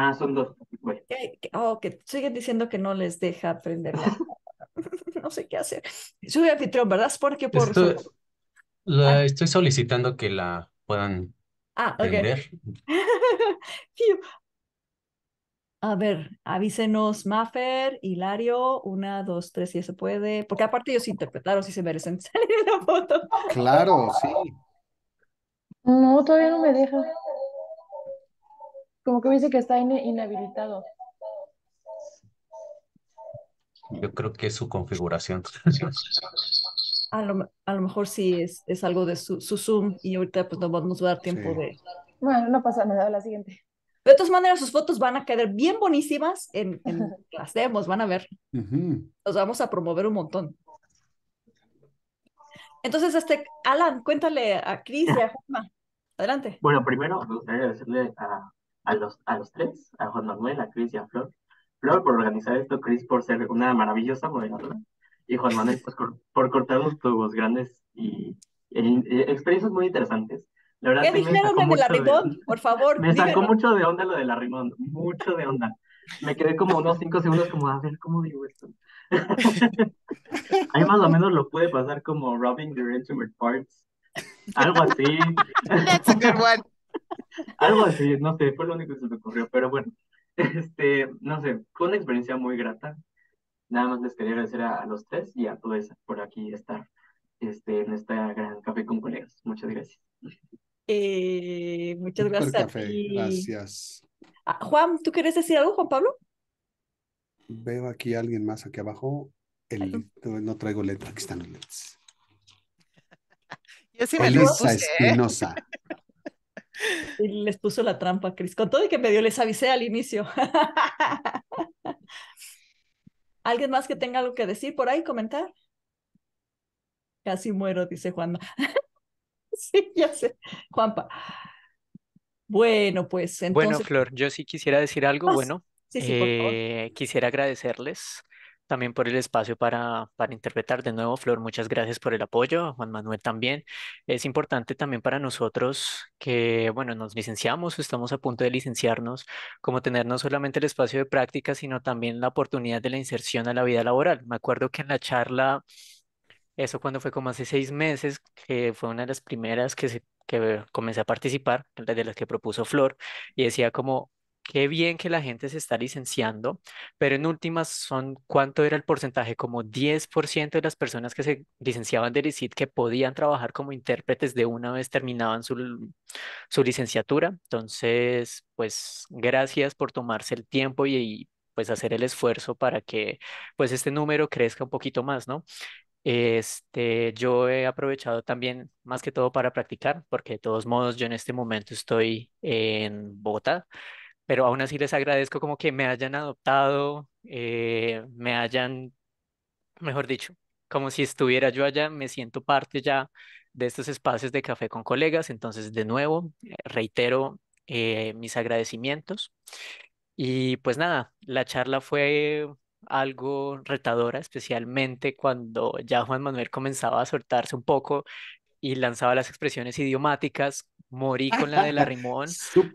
Ah, son dos. Oh, siguen diciendo que no les deja aprender. no sé qué hacer. Soy anfitrión, ¿verdad? Porque ah. Estoy, solicitando que la puedan ah, A ver, avísenos, Maffer, Hilario, una, dos, tres, si se puede. Porque aparte ellos interpretaron si se merecen salir en la foto. Claro, sí. No, todavía no me deja. Como que dice que está inhabilitado. Yo creo que es su configuración. A lo, mejor sí es, algo de su, Zoom y ahorita pues no vamos a dar tiempo de... Bueno, no pasa nada, la siguiente. De todas maneras, sus fotos van a quedar bien bonísimas en, las demos, van a ver. Los vamos a promover un montón. Entonces, este, Alan, cuéntale a Cris y a Juanma. Adelante. Bueno, primero me gustaría decirle a a los, a los tres, a Juan Manuel, a Cris y a Flor. Flor por organizar esto, Chris por ser una maravillosa moderadora y Juan Manuel pues, por, cortarnos tubos grandes y, e-, experiencias muy interesantes. La verdad, ¿Qué dijeron de el Por favor. Me sacó mucho de onda lo de la rimón, mucho de onda. Me quedé como unos cinco segundos como, a ver, ¿cómo digo esto? Ahí más o menos lo puede pasar como Robin the intimate parts, algo así. That's a good one. Algo así, no sé, fue lo único que se me ocurrió, pero bueno, este, no sé, fue una experiencia muy grata. Nada más les quería agradecer a, los tres y a esa por aquí estar este, en esta gran café con colegas. Muchas gracias. Eh, muchas gracias. Gracias. Ah, Juan, ¿tú quieres decir algo, Juan Pablo? Veo aquí a alguien más aquí abajo. El, no traigo letra, aquí están los letras. Yo sí me Elisa ¿eh? Espinosa. Y les puso la trampa, Cris. Con todo y que me dio, les avisé al inicio. ¿Alguien más que tenga algo que decir por ahí, comentar? Casi muero, dice Juan sí, ya sé. Juanpa. Bueno, pues entonces. Bueno, Flor, yo sí quisiera decir algo. bueno, eh, quisiera agradecerles también por el espacio para, para interpretar. De nuevo, Flor, muchas gracias por el apoyo, Juan Manuel también. Es importante también para nosotros que, bueno, nos licenciamos, estamos a punto de licenciarnos, como tener no solamente el espacio de práctica, sino también la oportunidad de la inserción a la vida laboral. Me acuerdo que en la charla, eso cuando fue como hace seis meses, que fue una de las primeras que, se, que comencé a participar, de las que propuso Flor, y decía como qué bien que la gente se está licenciando, pero en últimas son, ¿cuánto era el porcentaje? Como 10% de las personas que se licenciaban del ICIT que podían trabajar como intérpretes de una vez terminaban su, su licenciatura. Entonces, pues gracias por tomarse el tiempo y, y, pues hacer el esfuerzo para que pues este número crezca un poquito más, ¿no? Este, yo he aprovechado también más que todo para practicar, porque de todos modos yo en este momento estoy en Bogotá pero aún así les agradezco como que me hayan adoptado, eh, me hayan, mejor dicho, como si estuviera yo allá, me siento parte ya de estos espacios de café con colegas, entonces de nuevo eh, reitero eh, mis agradecimientos. Y pues nada, la charla fue algo retadora, especialmente cuando ya Juan Manuel comenzaba a soltarse un poco y lanzaba las expresiones idiomáticas. Morí con la de la Rimón.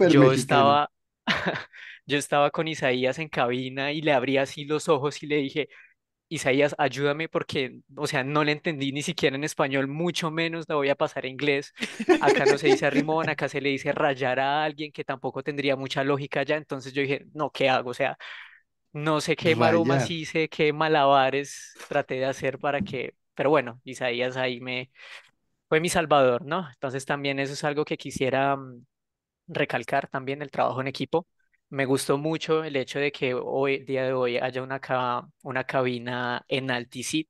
Yo estaba yo estaba con Isaías en cabina y le abrí así los ojos y le dije, Isaías, ayúdame porque, o sea, no le entendí ni siquiera en español, mucho menos la voy a pasar a inglés. Acá no se dice rimón, acá se le dice rayar a alguien que tampoco tendría mucha lógica ya. Entonces yo dije, no, ¿qué hago? O sea, no sé qué maromas hice, qué malabares traté de hacer para que, pero bueno, Isaías ahí me fue mi salvador, ¿no? Entonces también eso es algo que quisiera mm, recalcar también el trabajo en equipo. Me gustó mucho el hecho de que hoy, día de hoy, haya una, cabina en altisit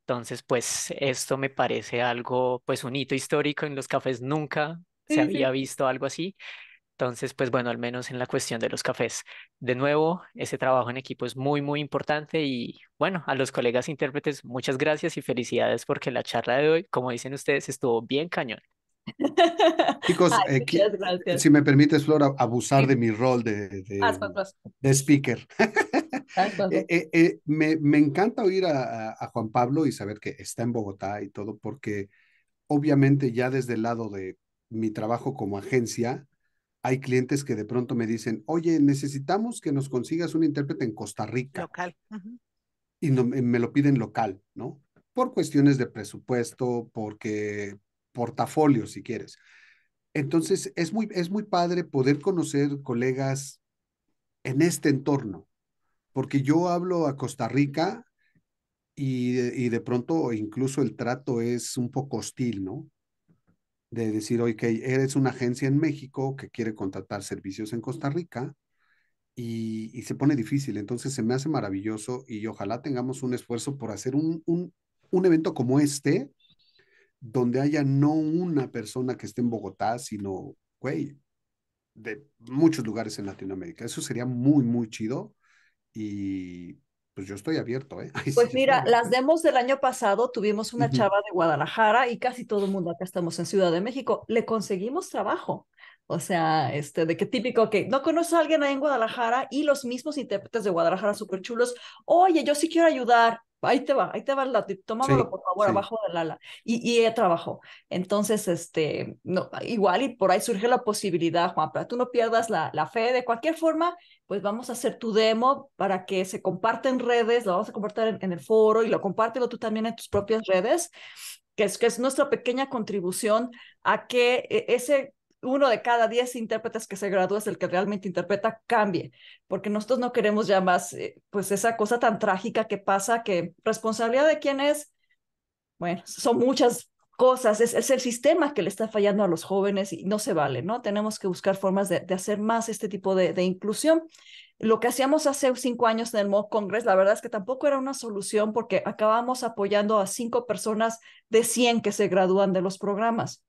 Entonces, pues esto me parece algo, pues un hito histórico en los cafés. Nunca se había visto algo así. Entonces, pues bueno, al menos en la cuestión de los cafés. De nuevo, ese trabajo en equipo es muy, muy importante y bueno, a los colegas intérpretes, muchas gracias y felicidades porque la charla de hoy, como dicen ustedes, estuvo bien cañón. Chicos, eh, si me permites, Flor, abusar de mi rol de, de, speaker. Eh, eh, me, encanta oír a, Juan Pablo y saber que está en Bogotá y todo, porque obviamente ya desde el lado de mi trabajo como agencia, hay clientes que de pronto me dicen, oye, necesitamos que nos consigas un intérprete en Costa Rica. Y me lo piden local, ¿no? Por cuestiones de presupuesto, porque portafolio, si quieres. Entonces, es muy, es muy padre poder conocer colegas en este entorno, porque yo hablo a Costa Rica y, de pronto incluso el trato es un poco hostil, ¿no? De decir, oye, eres una agencia en México que quiere contratar servicios en Costa Rica, y, y, se pone difícil. Entonces se me hace maravilloso y ojalá tengamos un esfuerzo por hacer un, un, un evento como este donde haya no una persona que esté en Bogotá, sino, güey, de muchos lugares en Latinoamérica. Eso sería muy, muy chido y pues yo estoy abierto, ¿eh? pues mira, las demos del año pasado tuvimos una chava de Guadalajara y casi todo el mundo acá estamos en Ciudad de México, le conseguimos trabajo. O sea, este, de qué típico que no conoce a alguien ahí en Guadalajara y los mismos intérpretes de Guadalajara súper chulos, oye, yo sí quiero ayudar, ahí te va, ahí te va el dato, tomámoslo por favor abajo del ala. Y, y ella trabajó. Entonces, este, no, igual y por ahí surge la posibilidad, Juan, pero tú no pierdas la, la fe. De cualquier forma, pues vamos a hacer tu demo para que se comparte en redes, lo vamos a compartir en, el foro y lo compártelo tú también en tus propias redes. Que es, que es nuestra pequeña contribución a que e, ese uno de cada diez intérpretes que se gradúa es el que realmente interpreta, cambie, porque nosotros no queremos ya más, eh, pues esa cosa tan trágica que pasa, que responsabilidad de quién es, bueno, son muchas cosas, es, el sistema que le está fallando a los jóvenes y no se vale, ¿no? Tenemos que buscar formas de, hacer más este tipo de, inclusión. Lo que hacíamos hace cinco años en el MOC Congress, la verdad es que tampoco era una solución porque acabamos apoyando a cinco personas de 100 que se gradúan de los programas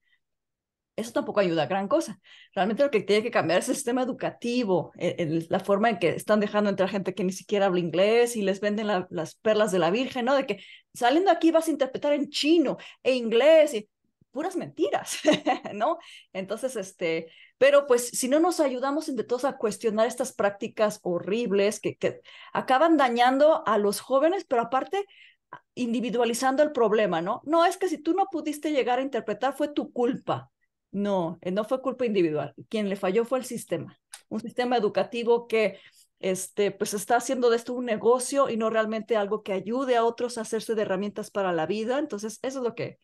eso tampoco ayuda a gran cosa. Realmente lo que tiene que cambiar es el sistema educativo, e-, la forma en que están dejando entrar gente que ni siquiera habla inglés y les venden las perlas de la Virgen, ¿no? De que saliendo aquí vas a interpretar en chino e inglés y puras mentiras, ¿no? Entonces, este, pero pues si no nos ayudamos entre todos a cuestionar estas prácticas horribles que, que acaban dañando a los jóvenes, pero aparte individualizando el problema, ¿no? No es que si tú no pudiste llegar a interpretar fue tu culpa. No, eh, no fue culpa individual. Quien le falló fue el sistema. Un sistema educativo que este, pues está haciendo de esto un negocio y no realmente algo que ayude a otros a hacerse de herramientas para la vida. Entonces, eso es lo que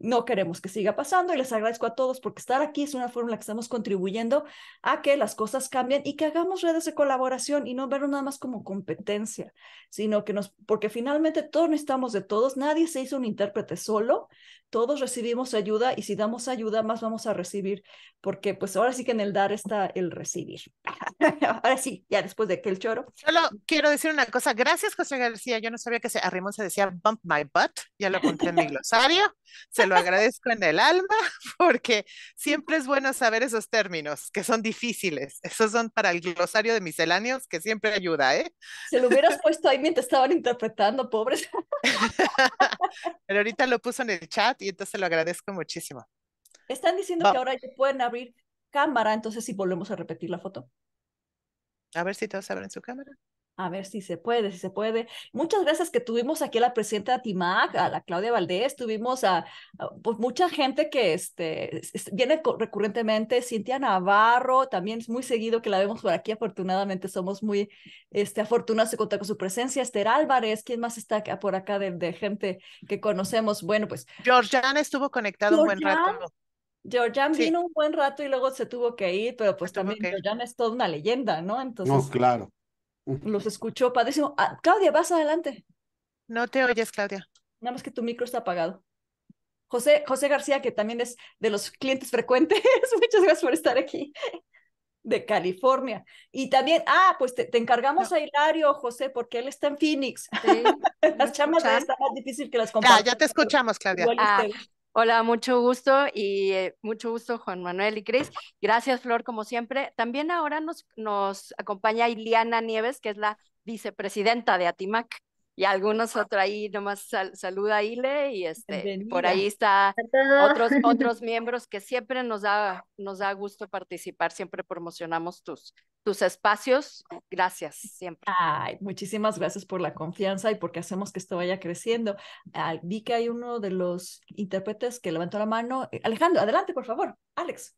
no queremos que siga pasando y les agradezco a todos porque estar aquí es una forma en la que estamos contribuyendo a que las cosas cambien y que hagamos redes de colaboración y no verlo nada más como competencia, sino que nos, porque finalmente todos necesitamos de todos, nadie se hizo un intérprete solo, todos recibimos ayuda y si damos ayuda más vamos a recibir, porque pues ahora sí que en el dar está el recibir. ahora sí, ya después de el choro. Solo quiero decir una cosa, gracias José García, yo no sabía que se, a se decía bump my butt, ya lo conté en mi glosario. Se se lo agradezco en el alma porque siempre es bueno saber esos términos que son difíciles. Esos son para el glosario de misceláneos que siempre ayuda, ¿eh? Se lo hubieras puesto ahí mientras estaban interpretando, pobres. Pero ahorita lo puso en el chat y entonces lo agradezco muchísimo. Están diciendo que ahora ya pueden abrir cámara, entonces si volvemos a repetir la foto. A ver si todos abren su cámara a ver si se puede, si se puede. Muchas gracias que tuvimos aquí a la presidenta Timac, a la Claudia Valdés, tuvimos a, pues mucha gente que este, viene recurrentemente, Cintia Navarro, también es muy seguido que la vemos por aquí, afortunadamente somos muy este, afortunados de contar con su presencia. Esther Álvarez, ¿quién más está por acá de, gente que conocemos? Bueno, pues... Georgiana estuvo conectado un buen rato. Georgian vino un buen rato y luego se tuvo que ir, pero pues también es toda una leyenda, ¿no? Entonces... No, claro. Los escuchó padrísimo. Ah, Claudia, vas adelante. No te oyes, Claudia. Nada más que tu micro está apagado. José, José García, que también es de los clientes frecuentes, muchas gracias por estar aquí, de California. Y también, ah, pues te, encargamos a Hilario, José, porque él está en Phoenix. las chamas están más difícil que las compañías. Ya, te escuchamos, Claudia. Hola, mucho gusto y eh, mucho gusto Juan Manuel y Cris. Gracias Flor, como siempre. También ahora nos, nos acompaña Iliana Nieves, que es la vicepresidenta de ATIMAC y algunos otros ahí nomás saluda a Ile y este por ahí está otros otros miembros que siempre nos da nos da gusto participar siempre promocionamos tus tus espacios gracias siempre muchísimas gracias por la confianza y porque hacemos que esto vaya creciendo ah, vi que hay uno de los intérpretes que levantó la mano Alejandro adelante por favor Alex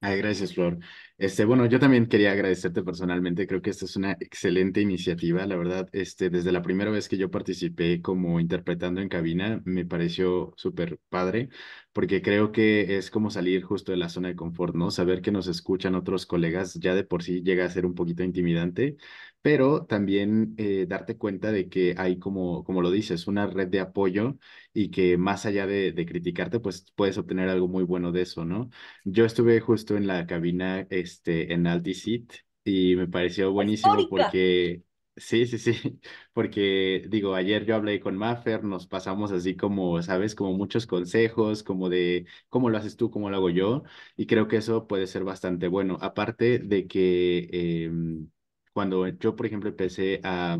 gracias, Flor. Este, bueno, yo también quería agradecerte personalmente. Creo que esta es una excelente iniciativa. La verdad, este, desde la primera vez que yo participé como interpretando en cabina, me pareció súper padre porque creo que es como salir justo de la zona de confort, ¿no? Saber que nos escuchan otros colegas ya de por sí llega a ser un poquito intimidante, pero también eh, darte cuenta de que hay, como, como lo dices, una red de apoyo y que más allá de, criticarte, pues puedes obtener algo muy bueno de eso, ¿no? Yo estuve justo en la cabina este, en AltiSeat y me pareció buenísimo porque Sí, sí, sí, porque digo, ayer yo hablé con Maffer, nos pasamos así como, sabes, como muchos consejos, como de cómo lo haces tú, cómo lo hago yo, y creo que eso puede ser bastante bueno. Aparte de que em, cuando yo, por ejemplo, empecé a,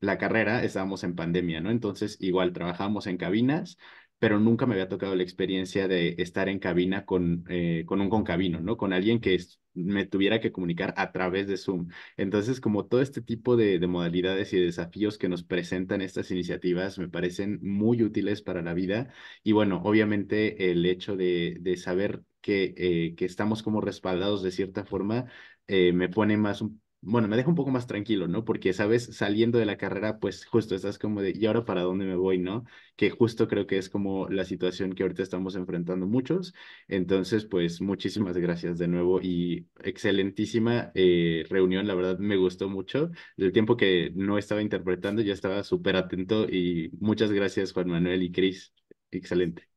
la carrera, estábamos en pandemia, ¿no? Entonces, igual trabajábamos en cabinas, pero nunca me había tocado la experiencia de estar en cabina con, eh, con un concabino, ¿no? Con alguien que es me tuviera que comunicar a través de Zoom. Entonces, como todo este tipo de, modalidades y desafíos que nos presentan estas iniciativas me parecen muy útiles para la vida. Y bueno, obviamente el hecho de, saber que, eh, que estamos como respaldados de cierta forma eh, me pone más un bueno, me deja un poco más tranquilo, ¿no? Porque, sabes, saliendo de la carrera, pues justo estás como de, ¿y ahora para dónde me voy, no? Que justo creo que es como la situación que ahorita estamos enfrentando muchos. Entonces, pues muchísimas gracias de nuevo y excelentísima eh, reunión, la verdad me gustó mucho. Del tiempo que no estaba interpretando, ya estaba súper atento y muchas gracias Juan Manuel y Cris. Excelente.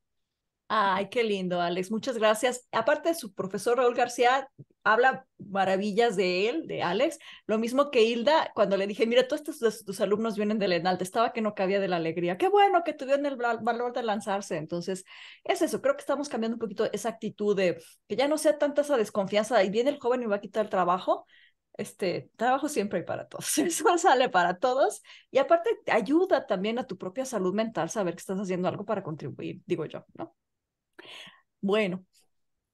Ay, qué lindo, Alex. Muchas gracias. Aparte, su profesor Raúl García habla maravillas de él, de Alex. Lo mismo que Hilda, cuando le dije, mira, todos estos, tus alumnos vienen del ENALTE, estaba que no cabía de la alegría. Qué bueno que tuvieron el valor de lanzarse. Entonces, es eso. Creo que estamos cambiando un poquito esa actitud de que ya no sea tanta esa desconfianza y viene el joven y va a quitar el trabajo. Este trabajo siempre hay para todos, eso sale para todos. Y aparte, ayuda también a tu propia salud mental saber que estás haciendo algo para contribuir, digo yo, ¿no? Bueno,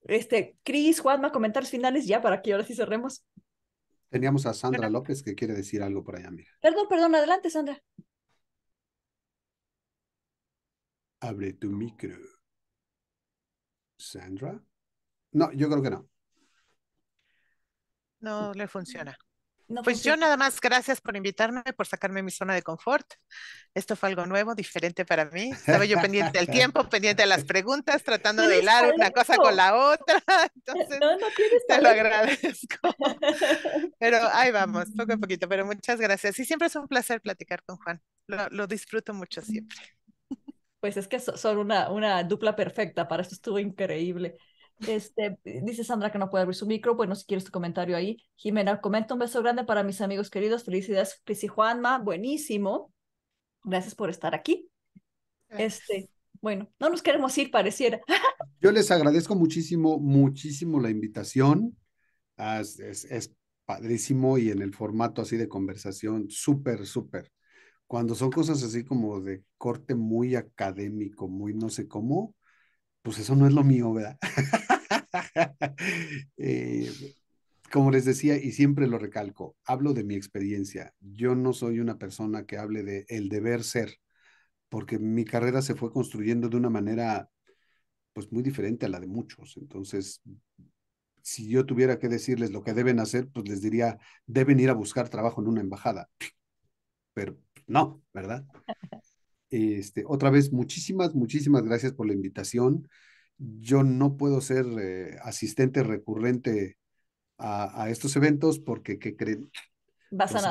este, Cris, Juanma, comentarios finales ya para que ahora sí cerremos. Teníamos a Sandra López que quiere decir algo por allá, mira. Perdón, perdón, adelante, Sandra. Abre tu micro. Sandra? No, yo creo que no. No le funciona pues, pues yo nada más, gracias por invitarme, por sacarme mi zona de confort. Esto fue algo nuevo, diferente para mí. Estaba yo pendiente del tiempo, pendiente de las preguntas, tratando de hilar una cosa con la otra. Entonces, te lo agradezco. Pero ahí vamos, poco a poquito, pero muchas gracias. Y siempre es un placer platicar con Juan. Lo, disfruto mucho siempre. Pues es que son una, dupla perfecta, para eso estuvo increíble. Este, dice Sandra que no puede abrir su micro. Bueno, si quieres tu comentario ahí. Jimena, comenta un beso grande para mis amigos queridos. Felicidades, Cris y Juanma. Buenísimo. Gracias por estar aquí. Este, bueno, no nos queremos ir, pareciera. Yo les agradezco muchísimo, muchísimo la invitación. Ah, es, es, es padrísimo y en el formato así de conversación, súper, súper. Cuando son cosas así como de corte muy académico, muy no sé cómo, pues eso no es lo mío, ¿verdad? Eh, como les decía, y siempre lo recalco, hablo de mi experiencia. Yo no soy una persona que hable de el deber ser, porque mi carrera se fue construyendo de una manera pues muy diferente a la de muchos. Entonces, si yo tuviera que decirles lo que deben hacer, pues les diría, deben ir a buscar trabajo en una embajada. Pero no, ¿verdad? Este, otra vez, muchísimas, muchísimas gracias por la invitación yo no puedo ser eh, asistente recurrente a, estos eventos porque ¿qué creen? Vas los,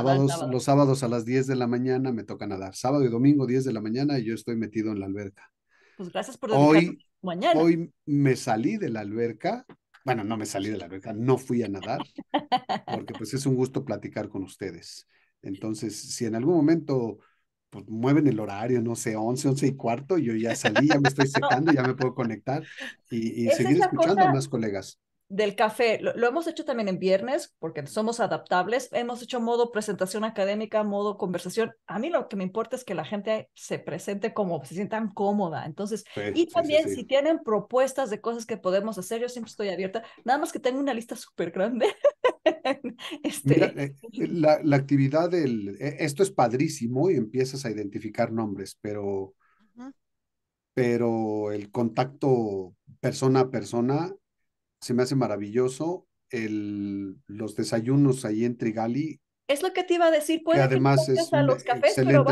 sábados, a las 10 de la mañana me toca nadar. Sábado y domingo 10 de la mañana y yo estoy metido en la alberca. Pues gracias por hoy, mañana. Hoy me salí de la alberca. Bueno, no me salí de la alberca, no fui a nadar, porque pues es un gusto platicar con ustedes. Entonces, si en algún momento pues mueven el horario, no sé, 11, 11 y cuarto, yo ya salí, ya me estoy secando, ya me puedo conectar y, seguir escuchando a más colegas del café, lo, hemos hecho también en viernes, porque somos adaptables, hemos hecho modo presentación académica, modo conversación. A mí lo que me importa es que la gente se presente como, se sientan cómoda. Entonces, y también si tienen propuestas de cosas que podemos hacer, yo siempre estoy abierta, nada más que tengo una lista súper grande. Este, eh, eh, la, actividad del, e, esto es padrísimo y empiezas a identificar nombres, pero... Pero el contacto persona a persona se me hace maravilloso el, los desayunos ahí en Trigali. Es lo que te iba a decir, pues además es a los cafés, pero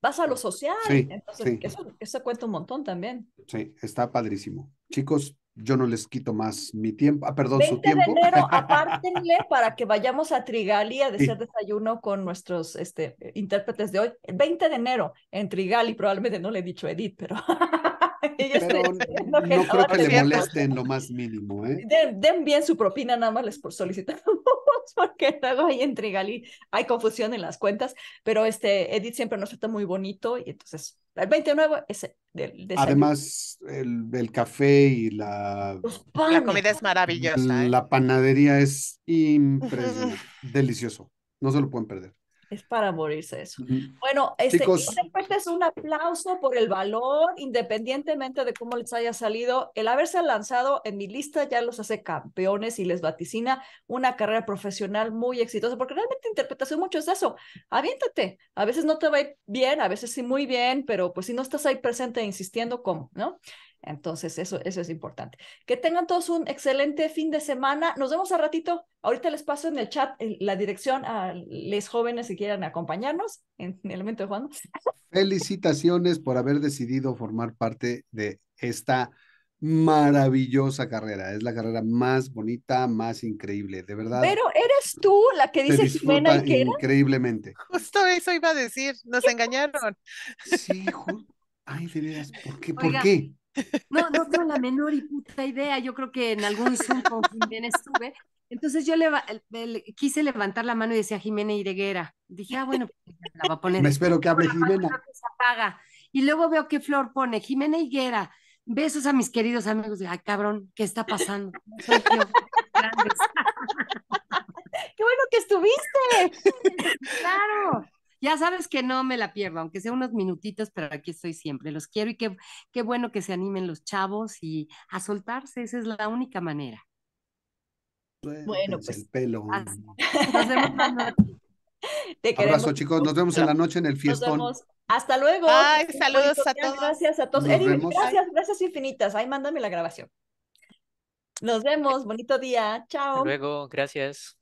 vas a, lo social. Sí, Entonces, Eso, eso, cuenta un montón también. Sí, está padrísimo. Chicos, yo no les quito más mi tiempo. Ah, perdón, su tiempo. De enero, apártenle para que vayamos a Trigali a hacer desayuno con nuestros este, intérpretes de hoy. El 20 de enero en Trigali, probablemente no le he dicho Edith, pero. Pero no, creo que le molesten lo más mínimo. ¿eh? Den, bien su propina, nada más les solicitamos, porque luego ahí en hay confusión en las cuentas, pero este Edith siempre nos trata muy bonito y entonces el 29 es del Además, el, café y la... La comida es maravillosa. ¿eh? La panadería es impresionante, delicioso, no se lo pueden perder. Es para morirse eso. Bueno, este, es un aplauso por el valor, independientemente de cómo les haya salido. El haberse lanzado en mi lista ya los hace campeones y les vaticina una carrera profesional muy exitosa, porque realmente interpretación mucho es eso. Aviéntate. A veces no te va bien, a veces sí muy bien, pero pues si no estás ahí presente insistiendo, ¿cómo? ¿No? Entonces, eso, eso es importante. Que tengan todos un excelente fin de semana. Nos vemos a ratito. Ahorita les paso en el chat la dirección a los jóvenes si quieren acompañarnos en el momento de Juan. Felicitaciones por haber decidido formar parte de esta maravillosa carrera. Es la carrera más bonita, más increíble, de verdad. Pero eres tú la que dices. increíblemente. Justo eso iba a decir, nos engañaron. Sí, hijo ay, de veras, ¿por qué? ¿Por qué? No, no tengo la menor y puta idea. Yo creo que en algún Zoom con estuve. Entonces yo le, quise levantar la mano y decía Jimena Ireguera. Dije, ah, bueno, pues, la va a poner. Me espero que hable Jimena. Y luego veo que Flor pone Jimena Higuera. Besos a mis queridos amigos. Ay, cabrón, ¿qué está pasando? ¡Qué bueno que estuviste! ¡Claro! Ya sabes que no me la pierdo, aunque sea unos minutitos, pero aquí estoy siempre. Los quiero y qué, qué bueno que se animen los chavos y a soltarse, esa es la única manera. Bueno, pues. El pelo. Nos vemos Te Abrazo, chicos. Nos vemos en la noche en el fiestón. Nos vemos. Hasta luego. Ay, saludos a todos. Gracias a todos. gracias, gracias infinitas. Ahí mándame la grabación. Nos vemos. Bonito día. Chao. Hasta luego. Gracias.